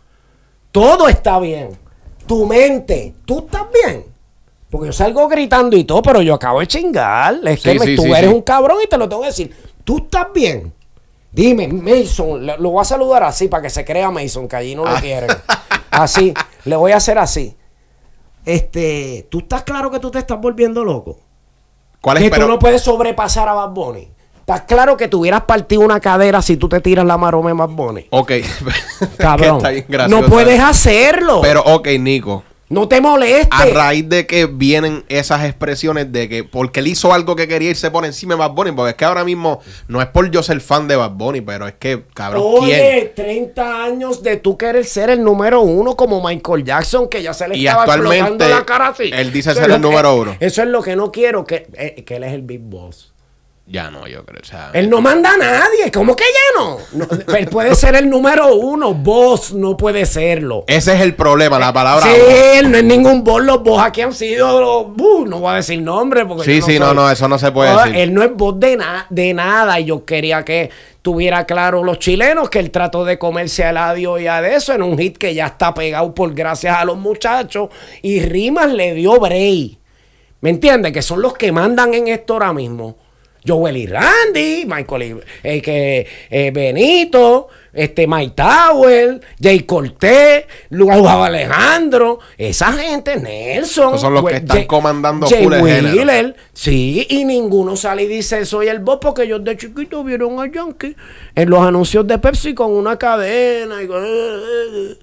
todo está bien. Tu mente, tú estás bien. Porque yo salgo gritando y todo, pero yo acabo de chingar. Es que tú eres un cabrón y te lo tengo que decir. Tú estás bien. Dime, Mason, lo, voy a saludar así para que se crea Mason, que allí no lo ah. quieren. Así, le voy a hacer así. Este, tú estás claro que tú te estás volviendo loco. ¿Cuál es? pero... tú no puedes sobrepasar a Bad Bunny. Está claro que tuvieras partido una cadera si tú te tiras la maroma de Bunny. Ok. Cabrón. no puedes hacerlo. Pero, ok, Nico. No te molestes. A raíz de que vienen esas expresiones de que porque él hizo algo que quería irse se pone encima de Bad porque es que ahora mismo no es por yo ser fan de Bad pero es que, cabrón, Oye, 30 años de tú querer ser el número uno como Michael Jackson, que ya se le estaba la cara así. Él dice ser el número uno. Eso es lo que no quiero, que, eh, que él es el Big Boss. Ya no, yo creo. él no manda a nadie. ¿Cómo que ya no? él puede ser el número uno. Vos no puede serlo. Ese es el problema, la palabra. Sí, él no es ningún boss. Los boss aquí han sido. Uh, no voy a decir nombre. Porque sí, sí, no, no, eso no se puede ah, decir. Él no es boss de, nada. Y yo quería que tuviera claro los chilenos que él trató de comerse a adiós y a de eso en un hit que ya está pegado por gracias a los muchachos. Y Rimas le dio break. ¿Me entiendes? Que son los que mandan en esto ahora mismo. Joel y Randy, Michael y, eh, que, eh, Benito, este, Mike Tower, Jay Cortés, Luego Alejandro, esa gente, Nelson. son los que están comandando Jay Wheeler, Sí, y ninguno sale y dice soy el vos porque ellos de chiquito vieron a Yankee en los anuncios de Pepsi con una cadena y con... Eh,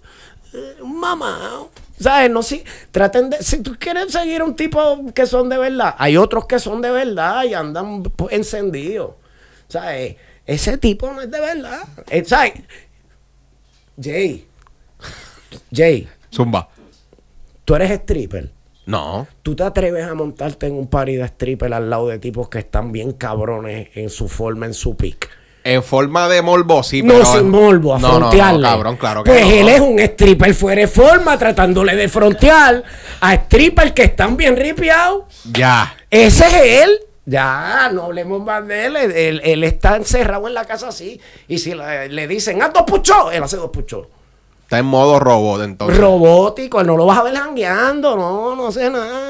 Mamá. ¿Sabes? No, si traten de. Si tú quieres seguir un tipo que son de verdad, hay otros que son de verdad y andan pues, encendidos. ¿Sabes? Ese tipo no es de verdad. Eh, ¿Sabes? Jay. Jay. Zumba. Tú eres stripper. No. ¿Tú te atreves a montarte en un party de stripper al lado de tipos que están bien cabrones en su forma, en su pick? En forma de morbo, sí, pero... No, sin morbo, a que pues él es un stripper fuera de forma, tratándole de frontear a strippers que están bien ripiados. Ya. Ese es él. Ya, no hablemos más de él. Él, está encerrado en la casa así. Y si le, dicen, haz dos puchos, él hace dos puchos. Está en modo robot, entonces. Robótico, no lo vas a ver jangueando, no, no sé nada.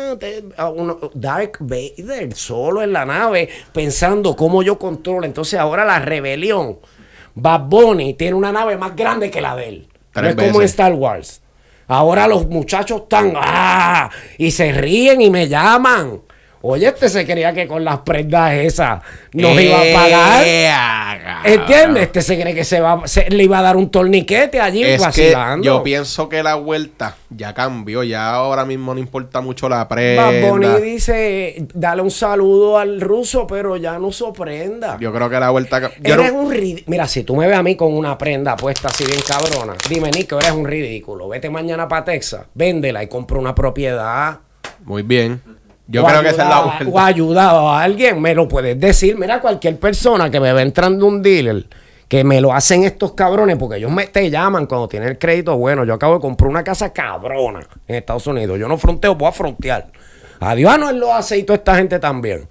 Dark Vader solo en la nave pensando cómo yo controlo. Entonces ahora la rebelión, Bad Bunny tiene una nave más grande que la de él. es como Star Wars. Ahora los muchachos están ¡ah! y se ríen y me llaman. Oye, este se creía que con las prendas esas nos eh, iba a pagar. Ah, ¿Entiendes? Este se cree que se va, le iba a dar un torniquete allí vacilando. yo pienso que la vuelta ya cambió. Ya ahora mismo no importa mucho la prenda. Bad dice: dale un saludo al ruso, pero ya no sorprenda. Yo creo que la vuelta. Mira, si tú me ves a mí con una prenda puesta así bien cabrona, dime, Nico, eres un ridículo. Vete mañana para Texas, véndela y compra una propiedad. Muy bien. Yo creo que esa es la vuelta. ayudado a alguien, me lo puedes decir. Mira, cualquier persona que me ve entrando un dealer, que me lo hacen estos cabrones, porque ellos me, te llaman cuando tienen el crédito bueno. Yo acabo de comprar una casa cabrona en Estados Unidos. Yo no fronteo, voy a frontear. Adiós, no es lo aceito, esta gente también.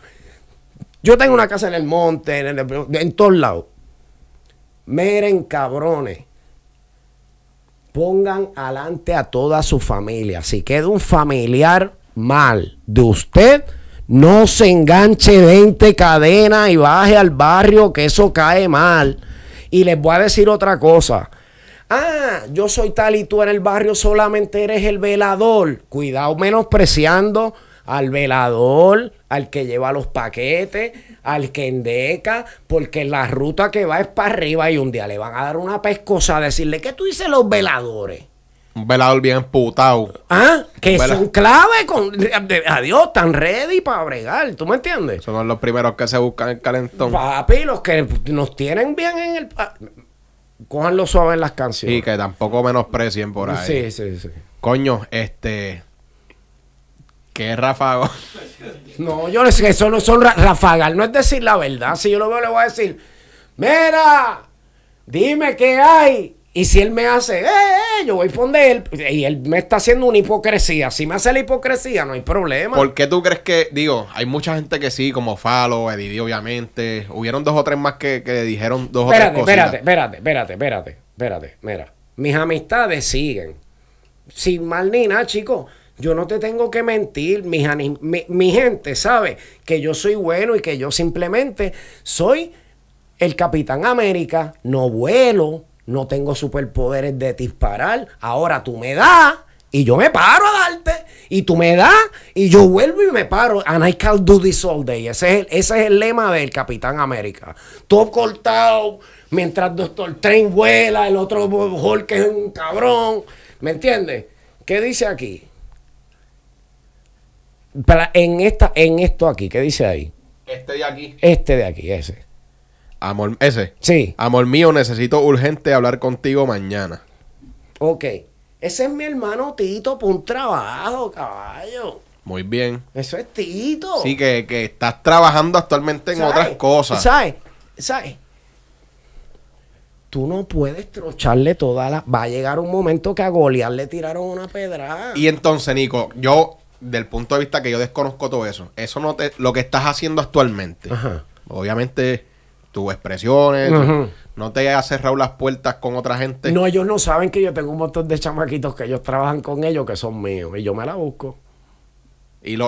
Yo tengo una casa en el monte, en, en todos lados. Miren, cabrones. Pongan adelante a toda su familia. Si queda un familiar mal de usted. No se enganche 20 cadenas y baje al barrio, que eso cae mal. Y les voy a decir otra cosa. Ah, yo soy tal y tú en el barrio solamente eres el velador. Cuidado menospreciando al velador, al que lleva los paquetes, al que endeca, porque la ruta que va es para arriba y un día le van a dar una pescosa a decirle, que tú dices los veladores? un velador bien putado. Ah, que son clave con adiós, están ready para bregar, ¿tú me entiendes? Son los primeros que se buscan el calentón. Papi, los que nos tienen bien en el cojanlo suave en las canciones. Y que tampoco menosprecien por ahí. Sí, sí, sí. Coño, este ¿Qué ráfago? no, yo no sé, eso no son rafagal, no es decir la verdad. Si yo lo veo, le voy a decir, mira, dime qué hay. Y si él me hace, eh, eh, yo voy a poner él, pues, y él me está haciendo una hipocresía. Si me hace la hipocresía, no hay problema. ¿Por qué tú crees que, digo, hay mucha gente que sí, como Falo, Edidi, obviamente, hubieron dos o tres más que, dijeron dos o tres cositas? Espérate, espérate, espérate, espérate, espérate, mira. Mis amistades siguen. Sin mal ni nada, chicos. Yo no te tengo que mentir. Mis mi gente sabe que yo soy bueno y que yo simplemente soy el Capitán América. No vuelo no tengo superpoderes de disparar, ahora tú me das y yo me paro a darte y tú me das y yo vuelvo y me paro. And I call do this all day. Ese es el, ese es el lema del Capitán América. Todo cortado, mientras Doctor Train vuela, el otro Hulk es un cabrón. ¿Me entiendes? ¿Qué dice aquí? en, esta, en esto aquí, ¿qué dice ahí? Este de aquí. Este de aquí, ese. Amor, ese. Sí. Amor mío, necesito urgente hablar contigo mañana. Ok. Ese es mi hermano Tito por un trabajo, caballo. Muy bien. Eso es Tito. Sí, que, estás trabajando actualmente en otras cosas. ¿Sabes? ¿Sabes? Tú no puedes trocharle toda la... Va a llegar un momento que a Goliat le tiraron una pedra. Y entonces, Nico, yo, del punto de vista que yo desconozco todo eso, eso no te... Lo que estás haciendo actualmente. Ajá. Obviamente tus expresiones. No te hayas cerrado las puertas con otra gente. No, ellos no saben que yo tengo un montón de chamaquitos que ellos trabajan con ellos que son míos. Y yo me la busco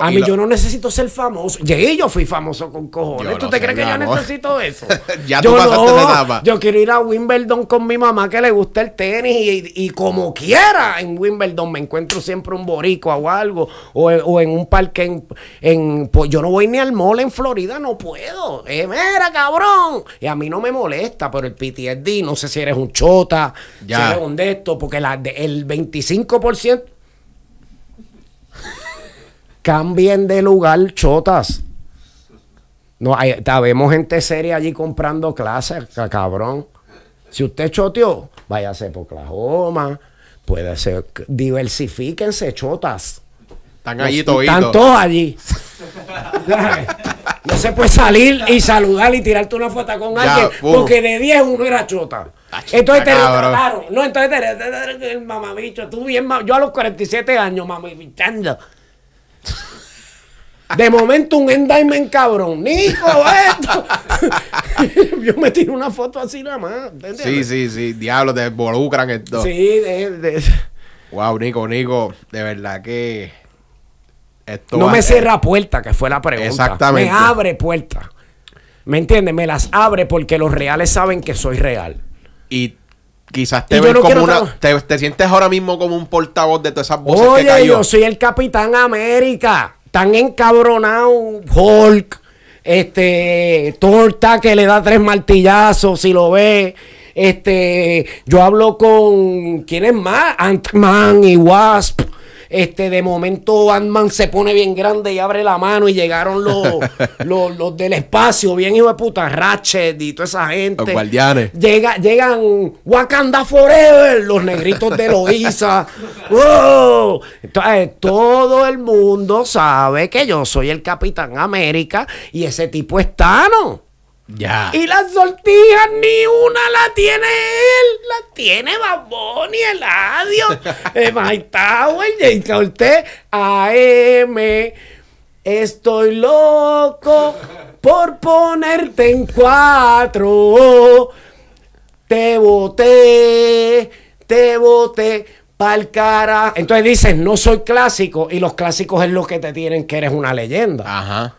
a mí yo no necesito ser famoso. yo fui famoso con cojones. ¿Tú te crees que yo necesito eso? ya yo Yo quiero ir a Wimbledon con mi mamá que le gusta el tenis y, como quiera en Wimbledon me encuentro siempre un borico o algo. O, en un parque en, Pues yo no voy ni al mall en Florida, no puedo. Eh, mira, cabrón. Y a mí no me molesta, pero el PTSD, no sé si eres un chota, si eres un de esto, porque la, el 25% Cambien de lugar, chotas. No, hay, vemos gente seria allí comprando clases, cabrón. Si usted choteó, váyase por Oklahoma. Puede ser, diversifíquense, chotas. Están allí todavía Están todos allí. no se puede salir y saludar y tirarte una foto con alguien porque de 10 uno era chota. entonces te retrataron. No, entonces te mamabicho. Tú bien, yo a los 47 años, mami, de momento un endaimen cabrón. ¡Nico, esto! Yo me tiro una foto así nada más. Sí, sí, sí. Diablo, te involucran esto. Sí, de, Wow, Nico, Nico. De verdad que... Esto no me cierra puerta, que fue la pregunta. Exactamente. Me abre puerta ¿Me entiendes? Me las abre porque los reales saben que soy real. Y quizás te ves como una. Te, sientes ahora mismo como un portavoz de todas esas voces que cayó. yo soy el Capitán América. Tan encabronado, Hulk, este, Torta que le da tres martillazos si lo ve. Este, yo hablo con. ¿Quién es más? Ant-Man y Wasp. Este, de momento Ant-Man se pone bien grande y abre la mano y llegaron los, los, del espacio, bien hijo de puta, Ratchet y toda esa gente. Los guardianes. Llega, llegan Wakanda Forever, los negritos de Loiza. todo el mundo sabe que yo soy el Capitán América y ese tipo es Tano y las sortijas, ni una la tiene él. La tiene Babón Eladio, el eh, Mike Tower, James AM. Estoy loco por ponerte en cuatro. Te boté, te boté pa'l cara. Entonces dices, no soy clásico. Y los clásicos es lo que te tienen que eres una leyenda. Ajá.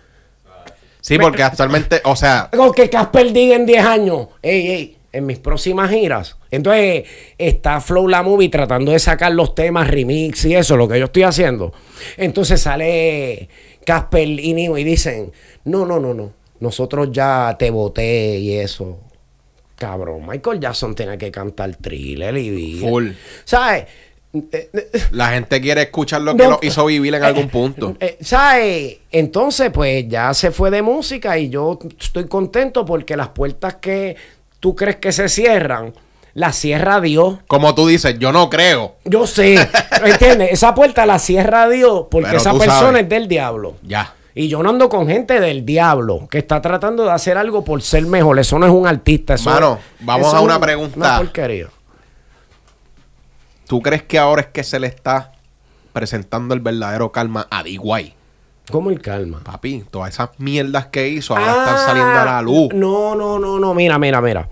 Sí, porque actualmente, o sea. Tengo que Casper diga en 10 años. Ey, ey en mis próximas giras. Entonces está Flow La Movie tratando de sacar los temas, remix y eso, lo que yo estoy haciendo. Entonces sale Casper y Nio y dicen, no, no, no, no, nosotros ya te voté y eso. Cabrón, Michael Jackson tiene que cantar thriller y... Full. ¿Sabes? Eh, eh, la gente quiere escuchar lo que lo hizo vivir en eh, algún punto. ¿Sabes? Entonces, pues ya se fue de música y yo estoy contento porque las puertas que tú crees que se cierran, las cierra Dios. Como tú dices, yo no creo. Yo sé, ¿entiendes? Esa puerta la cierra Dios porque esa persona es del diablo. Ya. Y yo no ando con gente del diablo que está tratando de hacer algo por ser mejor. Eso no es un artista. Eso Mano, vamos a una pregunta. ¿Tú crees que ahora es que se le está presentando el verdadero calma a Diguay? ¿Cómo el calma? Papi, todas esas mierdas que hizo ahora están saliendo a la luz. Ah, no, no, no, no. Mira, mira, mira.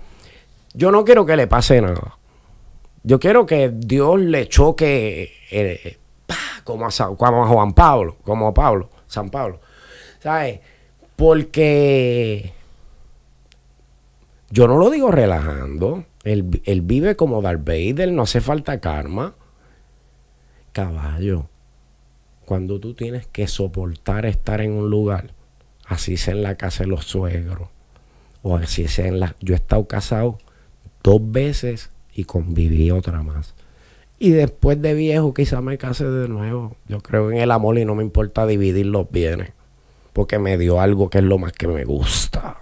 Yo no quiero que le pase nada. Yo quiero que Dios le choque eh, eh, como a Juan Pablo, como a Pablo, San Pablo. ¿Sabes? Porque yo no lo digo relajando. Él, vive como Darth no hace falta karma. Caballo, cuando tú tienes que soportar estar en un lugar, así sea en la casa de los suegros, o así sea en la... Yo he estado casado dos veces y conviví otra más. Y después de viejo quizá me case de nuevo. Yo creo en el amor y no me importa dividir los bienes. Porque me dio algo que es lo más que me gusta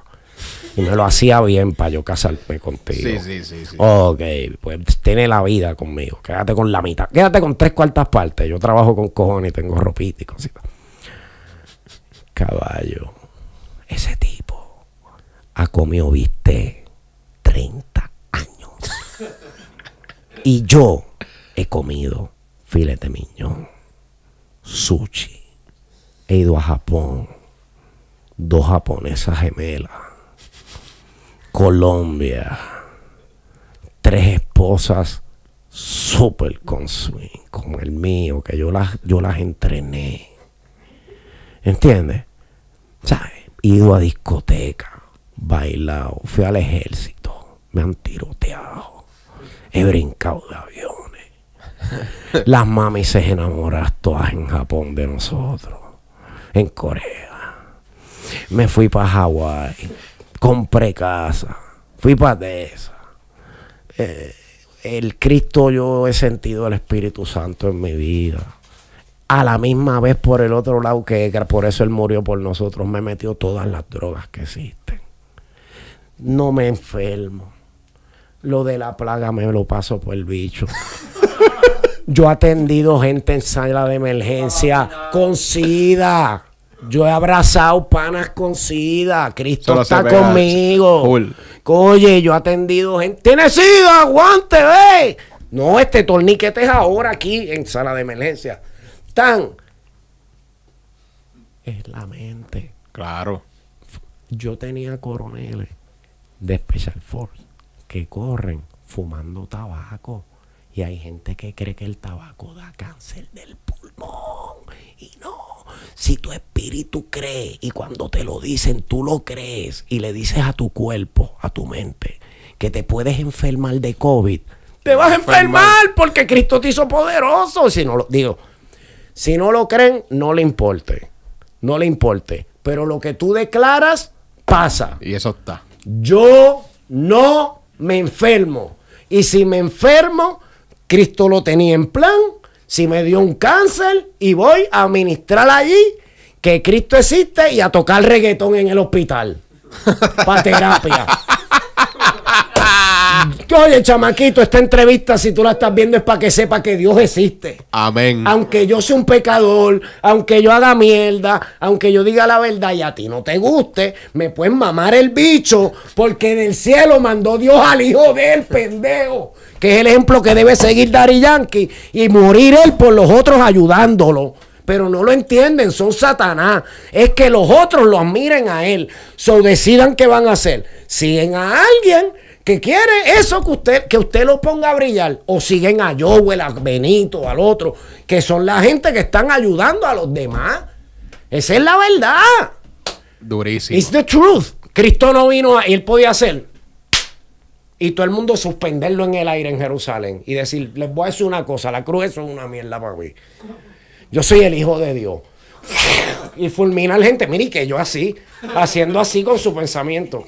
y me lo hacía bien para yo casarme contigo. Sí, sí, sí, sí. Ok, pues tiene la vida conmigo. Quédate con la mitad. Quédate con tres cuartas partes. Yo trabajo con cojones y tengo ropita y cosita Caballo, ese tipo ha comido, viste, 30 años. y yo he comido filete miñón, sushi, he ido a Japón, dos japonesas gemelas Colombia. Tres esposas ...super con como el mío, que yo las, yo las entrené. ¿Entiendes? ¿Sabes? Ido a discoteca, bailado, fui al ejército, me han tiroteado, he brincado de aviones. Las mamis se enamoraron todas en Japón de nosotros, en Corea. Me fui para Hawái compré casa, fui para de esa. Eh, el Cristo yo he sentido el Espíritu Santo en mi vida. A la misma vez por el otro lado que por eso Él murió por nosotros, me metió todas las drogas que existen. No me enfermo. Lo de la plaga me lo paso por el bicho. Yo he atendido gente en sala de emergencia con SIDA. Yo he abrazado panas con SIDA. Cristo está conmigo. Oye, yo he atendido gente. ¡Tiene SIDA! ¡Aguante, ve! No, este torniquete es ahora aquí en sala de emergencia. Tan. Es la mente. Claro. Yo tenía coroneles de Special Force que corren fumando tabaco. Y hay gente que cree que el tabaco da cáncer del pulmón. Y no. Si tu espíritu cree y cuando te lo dicen tú lo crees y le dices a tu cuerpo, a tu mente, que te puedes enfermar de COVID, te vas a enfermar porque Cristo te hizo poderoso. Si no lo digo, si no lo creen, no le importe. No le importe. Pero lo que tú declaras pasa. Y eso está. Yo no me enfermo. Y si me enfermo, Cristo lo tenía en plan si me dio un cáncer y voy a ministrar allí que Cristo existe y a tocar reggaetón en el hospital. Para terapia. Oye, chamaquito, esta entrevista, si tú la estás viendo, es para que sepa que Dios existe. Amén. Aunque yo sea un pecador, aunque yo haga mierda, aunque yo diga la verdad y a ti no te guste, me pueden mamar el bicho, porque el cielo mandó Dios al hijo del pendejo que es el ejemplo que debe seguir Dari Yankee, y morir él por los otros ayudándolo. Pero no lo entienden, son Satanás. Es que los otros lo admiren a él. So decidan qué van a hacer. Siguen a alguien que quiere eso que usted, que usted lo ponga a brillar. O siguen a Joel, a Benito, al otro, que son la gente que están ayudando a los demás. Esa es la verdad. Durísimo. It's the truth. Cristo no vino a, él podía hacer y todo el mundo suspenderlo en el aire en Jerusalén y decir, les voy a decir una cosa, la cruz es una mierda para mí. Yo soy el hijo de Dios. Y fulmina la gente, mire que yo así, haciendo así con su pensamiento.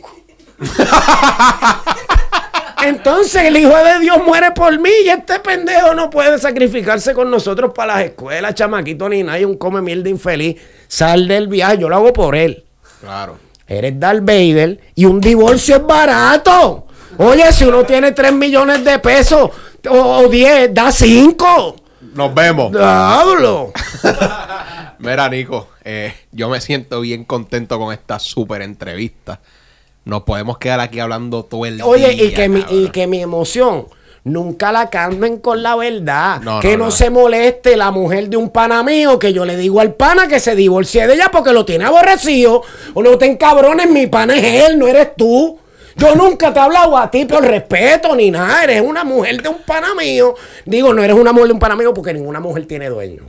Entonces el hijo de Dios muere por mí y este pendejo no puede sacrificarse con nosotros para las escuelas, chamaquito ni nadie, un come mierda infeliz. Sal del viaje, yo lo hago por él. Claro. Eres Darth Vader y un divorcio es barato. Oye, si uno tiene 3 millones de pesos o, 10, da 5. Nos vemos. Hablo. Mira, Nico, eh, yo me siento bien contento con esta súper entrevista. Nos podemos quedar aquí hablando todo el día. Oye, y, que mi, y que mi emoción nunca la cambien con la verdad. que no, se moleste la mujer de un pana mío, que yo le digo al pana que se divorcie de ella porque lo tiene aborrecido. O no cabrón cabrones, mi pana es él, no eres tú. Yo nunca te he hablado a ti por respeto ni nada. Eres una mujer de un pana mío. Digo, no eres una mujer de un pana mío porque ninguna mujer tiene dueño.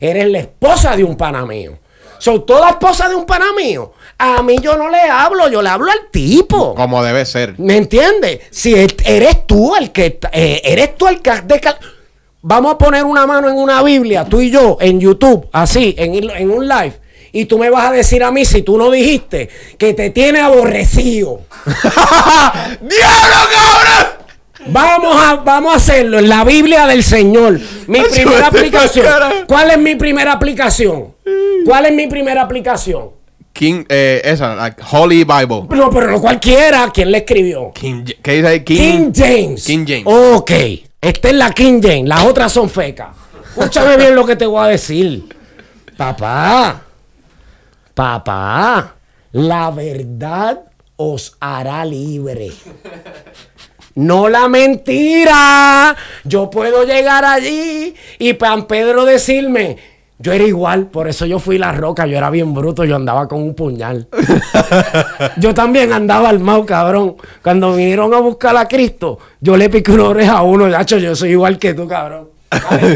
Eres la esposa de un pana mío. Son toda esposa de un pana mío. A mí yo no le hablo, yo le hablo al tipo. Como debe ser. ¿Me entiendes? Si e-, eres tú el que eh, eres tú el que Vamos a poner una mano en una Biblia, tú y yo, en YouTube, así, en, en un live. Y tú me vas a decir a mí, si tú no dijiste, que te tiene aborrecido. ¡Diablo, cabrón! Vamos a, vamos a hacerlo en la Biblia del Señor. Mi primera aplicación. ¿Cuál es mi primera aplicación? ¿Cuál es mi primera aplicación? King, eh, esa, la Holy Bible. No, pero no cualquiera. ¿Quién le escribió? ¿Qué dice King, James. King James. Ok. Esta es la King James. Las otras son fecas. Escúchame bien lo que te voy a decir. Papá. Papá, la verdad os hará libre. No la mentira. Yo puedo llegar allí y Pan Pedro decirme, yo era igual, por eso yo fui la roca, yo era bien bruto, yo andaba con un puñal. yo también andaba al armado, cabrón. Cuando vinieron a buscar a Cristo, yo le piqué un oreja a uno, Hacho, yo soy igual que tú, cabrón.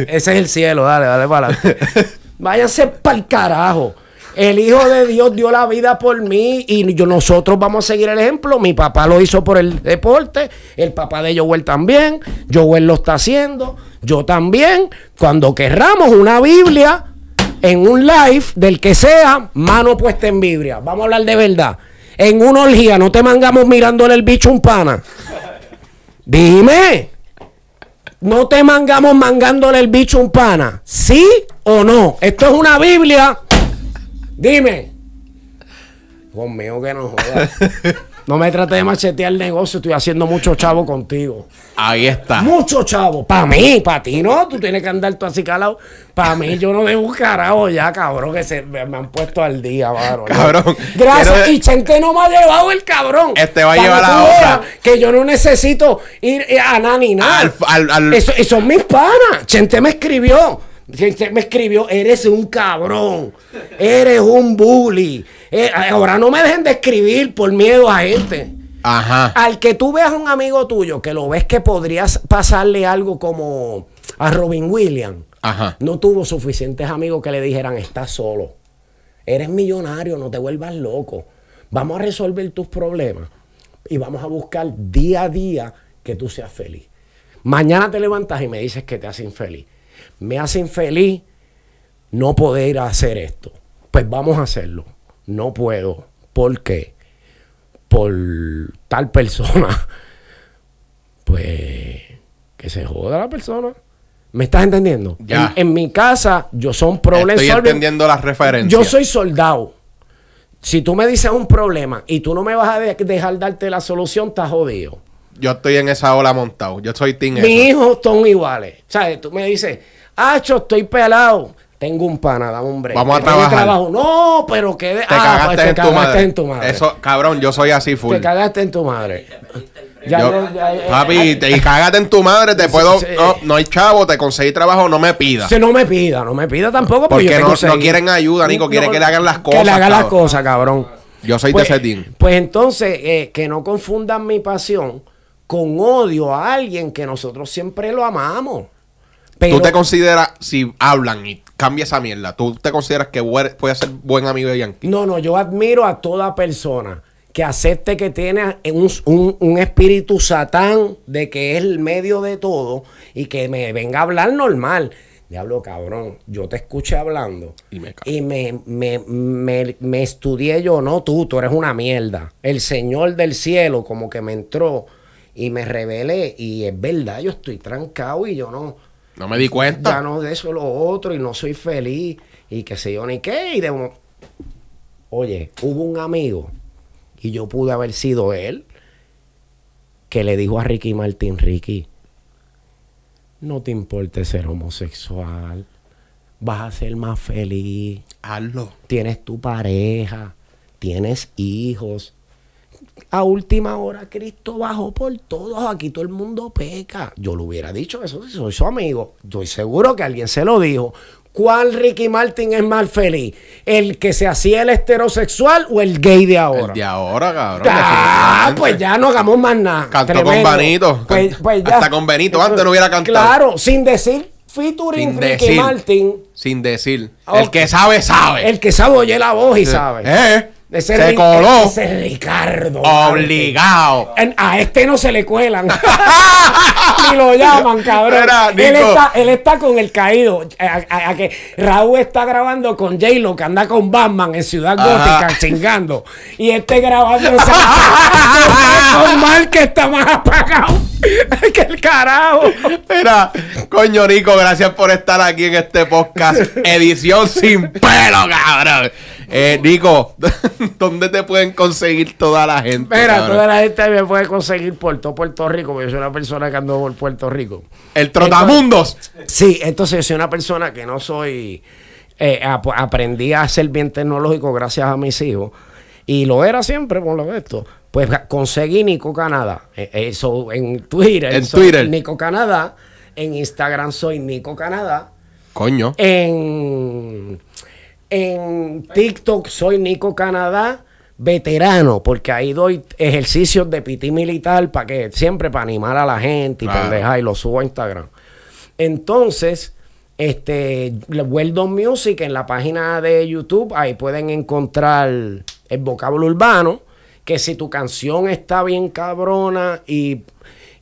ese es el cielo, dale, dale para adelante. Váyanse para el carajo. El Hijo de Dios dio la vida por mí y nosotros vamos a seguir el ejemplo. Mi papá lo hizo por el deporte, el papá de Joel también, Joel lo está haciendo, yo también. Cuando querramos una Biblia en un live del que sea, mano puesta en Biblia. Vamos a hablar de verdad. En una orgía, no te mangamos mirándole el bicho un pana. Dime. No te mangamos mangándole el bicho un pana. ¿Sí o no? Esto es una Biblia. Dime. Conmigo que no jodas. No me trate de machetear el negocio, estoy haciendo mucho chavo contigo. Ahí está. Mucho chavo. Para mí, para ti no. Tú tienes que andar tú así calado. Para mí, yo no dejo un carajo ya, cabrón, que se me, han puesto al día, cabrón. Cabrón. Gracias. Y Chente no me ha llevado el cabrón. Este va a llevar la hora. Que yo no necesito ir eh, a nada ni nada. Eso, mis panas. Chente me escribió me escribió, eres un cabrón, eres un bully. Eh, ahora no me dejen de escribir por miedo a gente. Ajá. Al que tú veas un amigo tuyo que lo ves que podrías pasarle algo como a Robin Williams, no tuvo suficientes amigos que le dijeran, estás solo, eres millonario, no te vuelvas loco, vamos a resolver tus problemas y vamos a buscar día a día que tú seas feliz. Mañana te levantas y me dices que te hace infeliz me hace infeliz no poder hacer esto. Pues vamos a hacerlo. No puedo. ¿Por qué? Por tal persona. Pues que se joda la persona. ¿Me estás entendiendo? Ya. En, mi casa, yo soy un problema. Estoy entendiendo las referencias. Yo soy soldado. Si tú me dices un problema y tú no me vas a dejar darte la solución, estás jodido. Yo estoy en esa ola montado. Yo soy team. Mis hijos son iguales. O sea, tú me dices, Hacho, estoy pelado. Tengo un pana, dame hombre. Vamos a trabajar. No, pero que... Te ah, cagaste, pues, en, tu madre. Eso, cabrón, yo soy así full. Te cagaste en tu madre. Ya, eh, papi, eh, y cágate en tu madre, te puedo. No, hay chavo, te conseguí trabajo, no me pida. Si no me pida, no me pida tampoco. Porque, yo no, no, quieren ayuda, Nico, quieren que le hagan las cosas. Que le hagan las cosas, cabrón. Yo soy de Pues, pues entonces, eh, que no confundan mi pasión con odio a alguien que nosotros siempre lo amamos. ¿Tú te consideras, si hablan y cambia esa mierda, tú te consideras que puede ser buen amigo de Yankee? No, no, yo admiro a toda persona que acepte que tiene un, espíritu satán de que es el medio de todo y que me venga a hablar normal. Diablo, cabrón, yo te escuché hablando y, me, me, me estudié yo, no tú, tú eres una mierda. El Señor del cielo como que me entró y me revelé y es verdad, yo estoy trancado y yo no no me di cuenta. Ya no de eso lo otro y no soy feliz y qué sé yo ni qué. Y de... Oye, hubo un amigo y yo pude haber sido él que le dijo a Ricky Martín, Ricky, no te importe ser homosexual, vas a ser más feliz. Hazlo. Tienes tu pareja, tienes hijos, a última hora Cristo bajó por todos, aquí todo el mundo peca. Yo lo hubiera dicho eso si soy su amigo. Estoy seguro que alguien se lo dijo. ¿Cuál Ricky Martin es más feliz? ¿El que se hacía el heterosexual o el gay de ahora? de ahora, cabrón. Ah, pues ya no hagamos más nada. Cantó con Benito. Pues, pues Hasta con Benito antes no hubiera cantado. Claro, sin decir featuring Ricky Martin. Sin decir. El que sabe, sabe. El que sabe oye la voz y sabe. Eh. eh. Ese se Ese Ricardo. Obligado. A este no se le cuelan. Ni lo llaman, cabrón. él, está, él, está, con el caído. A, que Raúl está grabando con J-Lo, que anda con Batman en Ciudad Gótica, chingando. Y este grabando con Mal que está más apagado que el carajo. Mira, coño Rico, gracias por estar aquí en este podcast. Edición sin pelo, cabrón. Eh, Nico, ¿dónde te pueden conseguir toda la gente? Mira, toda la gente me puede conseguir por todo Puerto Rico, porque yo soy una persona que ando por Puerto Rico. ¡El Trotamundos! sí, entonces yo soy una persona que no soy. Eh, aprendí a ser bien tecnológico gracias a mis hijos. Y lo era siempre por lo de esto. Pues conseguí Nico Canadá. E, eso en Twitter. En Twitter. Nico Canadá. En Instagram soy Nico Canadá. Coño. En en TikTok soy Nico Canadá, veterano, porque ahí doy ejercicios de pití militar para que siempre para animar a la gente y para pendeja, y lo subo a Instagram. Entonces, este, Weldon Music en la página de YouTube, ahí pueden encontrar el vocabulario urbano, que si tu canción está bien cabrona y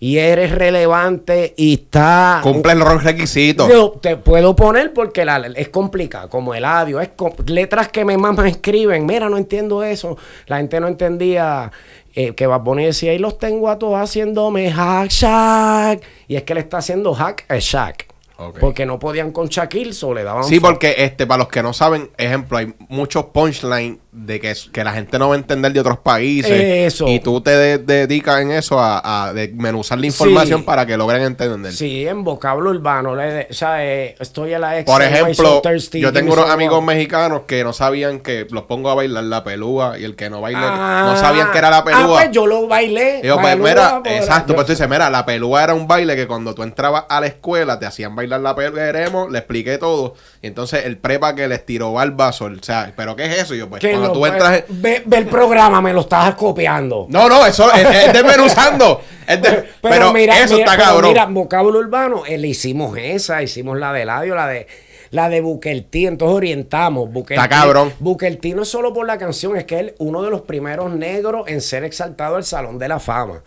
y eres relevante y está... Cumple los requisitos. te puedo poner porque es complicado. como el audio es letras que me mamá escriben, mira, no entiendo eso, la gente no entendía eh, que a poner decía, y los tengo a todos haciéndome hack, shack, y es que le está haciendo hack a eh, shack. Porque no podían con Shaquille, so le daban... Sí, porque este, para los que no saben, ejemplo, hay muchos punchlines de que, que, la gente no va a entender de otros países. Eso. Y tú te dedicas en eso a, a la información para que logren entender. Sí, en vocablo urbano. o sea, eh, estoy a la Por ejemplo, yo tengo unos amigos mexicanos que no sabían que los pongo a bailar la pelúa y el que no baila no ah. sabían que era la pelúa. Ah, pues yo lo bailé. Pues, exacto, pues tú dices, mira, la pelúa era un baile que cuando tú entrabas a la escuela te hacían bailar la pelúa, le expliqué todo. Y entonces el prepa que les tiró vaso o sea, ¿pero qué es eso? yo, pues, ve, el programa, me lo estás copiando. No, no, eso es, de, pero, pero mira, eso está vocábulo urbano, eh, le hicimos esa, hicimos la de labio, la de la de entonces orientamos. Buquelti Está cabrón. no es solo por la canción, es que él uno de los primeros negros en ser exaltado al Salón de la Fama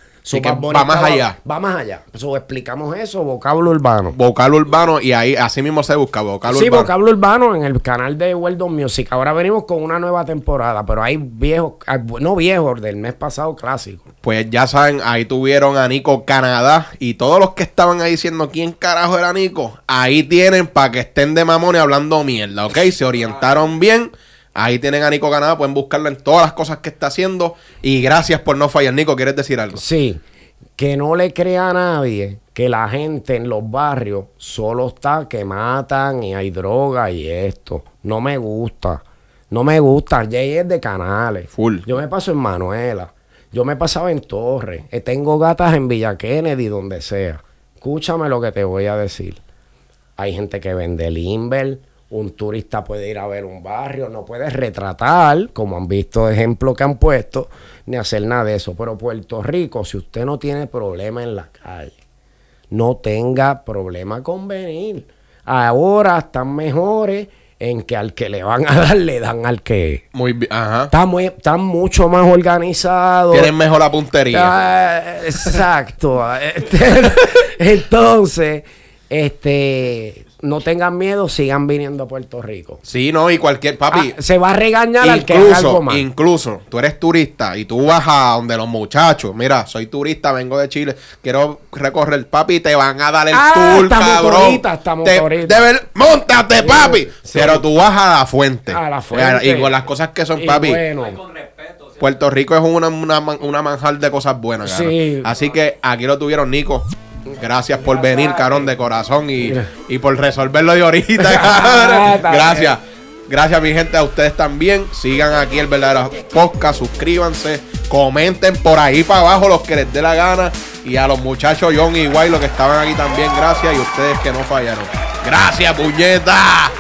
va más allá. Va, más allá. Eso explicamos eso, vocablo urbano. Vocablo urbano y ahí así mismo se busca vocablo urbano. Sí, vocablo urbano en el canal de World of Music. Ahora venimos con una nueva temporada, pero hay viejos, ah, no viejos, del mes pasado clásico. Pues ya saben, ahí tuvieron a Nico Canadá y todos los que estaban ahí diciendo quién carajo era Nico, ahí tienen para que estén de mamones hablando mierda, ¿ok? Se orientaron bien. Ahí tienen a Nico Ganada. pueden buscarlo en todas las cosas que está haciendo. Y gracias por no fallar, Nico. ¿Quieres decir algo? Sí, que no le crea a nadie que la gente en los barrios solo está que matan y hay droga y esto. No me gusta. No me gusta. Jay es de canales. Full. Yo me paso en Manuela. Yo me pasaba en Torres. Eh, tengo gatas en Villa Kennedy, donde sea. Escúchame lo que te voy a decir. Hay gente que vende Limber un turista puede ir a ver un barrio, no puede retratar, como han visto ejemplos que han puesto, ni hacer nada de eso. Pero Puerto Rico, si usted no tiene problema en la calle, no tenga problema con venir. Ahora están mejores en que al que le van a dar, le dan al que Muy bien, ajá. Están, muy, mucho más organizados. Tienen mejor la puntería. Ah, exacto. Este, entonces, este no tengan miedo, sigan viniendo a Puerto Rico. Sí, no, y cualquier papi. Ah, se va a regañar al que haga algo mal. Incluso, tú eres turista y tú vas a donde los muchachos, mira, soy turista, vengo de Chile, quiero recorrer, papi, te van a dar el ah, tour, cabrón. Te, montate, papi. Pero tú vas a la fuente. A la fuente. Y con las cosas que son, papi. Puerto Rico es una, una, una manjar de cosas buenas. Así que aquí lo tuvieron, Nico. Gracias por venir, carón, de corazón y, por resolverlo de ahorita. Ah, gracias. Gracias, mi gente, a ustedes también. Sigan aquí el verdadero podcast, suscríbanse, comenten por ahí para abajo los que les dé la gana. Y a los muchachos John y Guay, los que estaban aquí también, gracias. Y ustedes que no fallaron. Gracias, puñeta.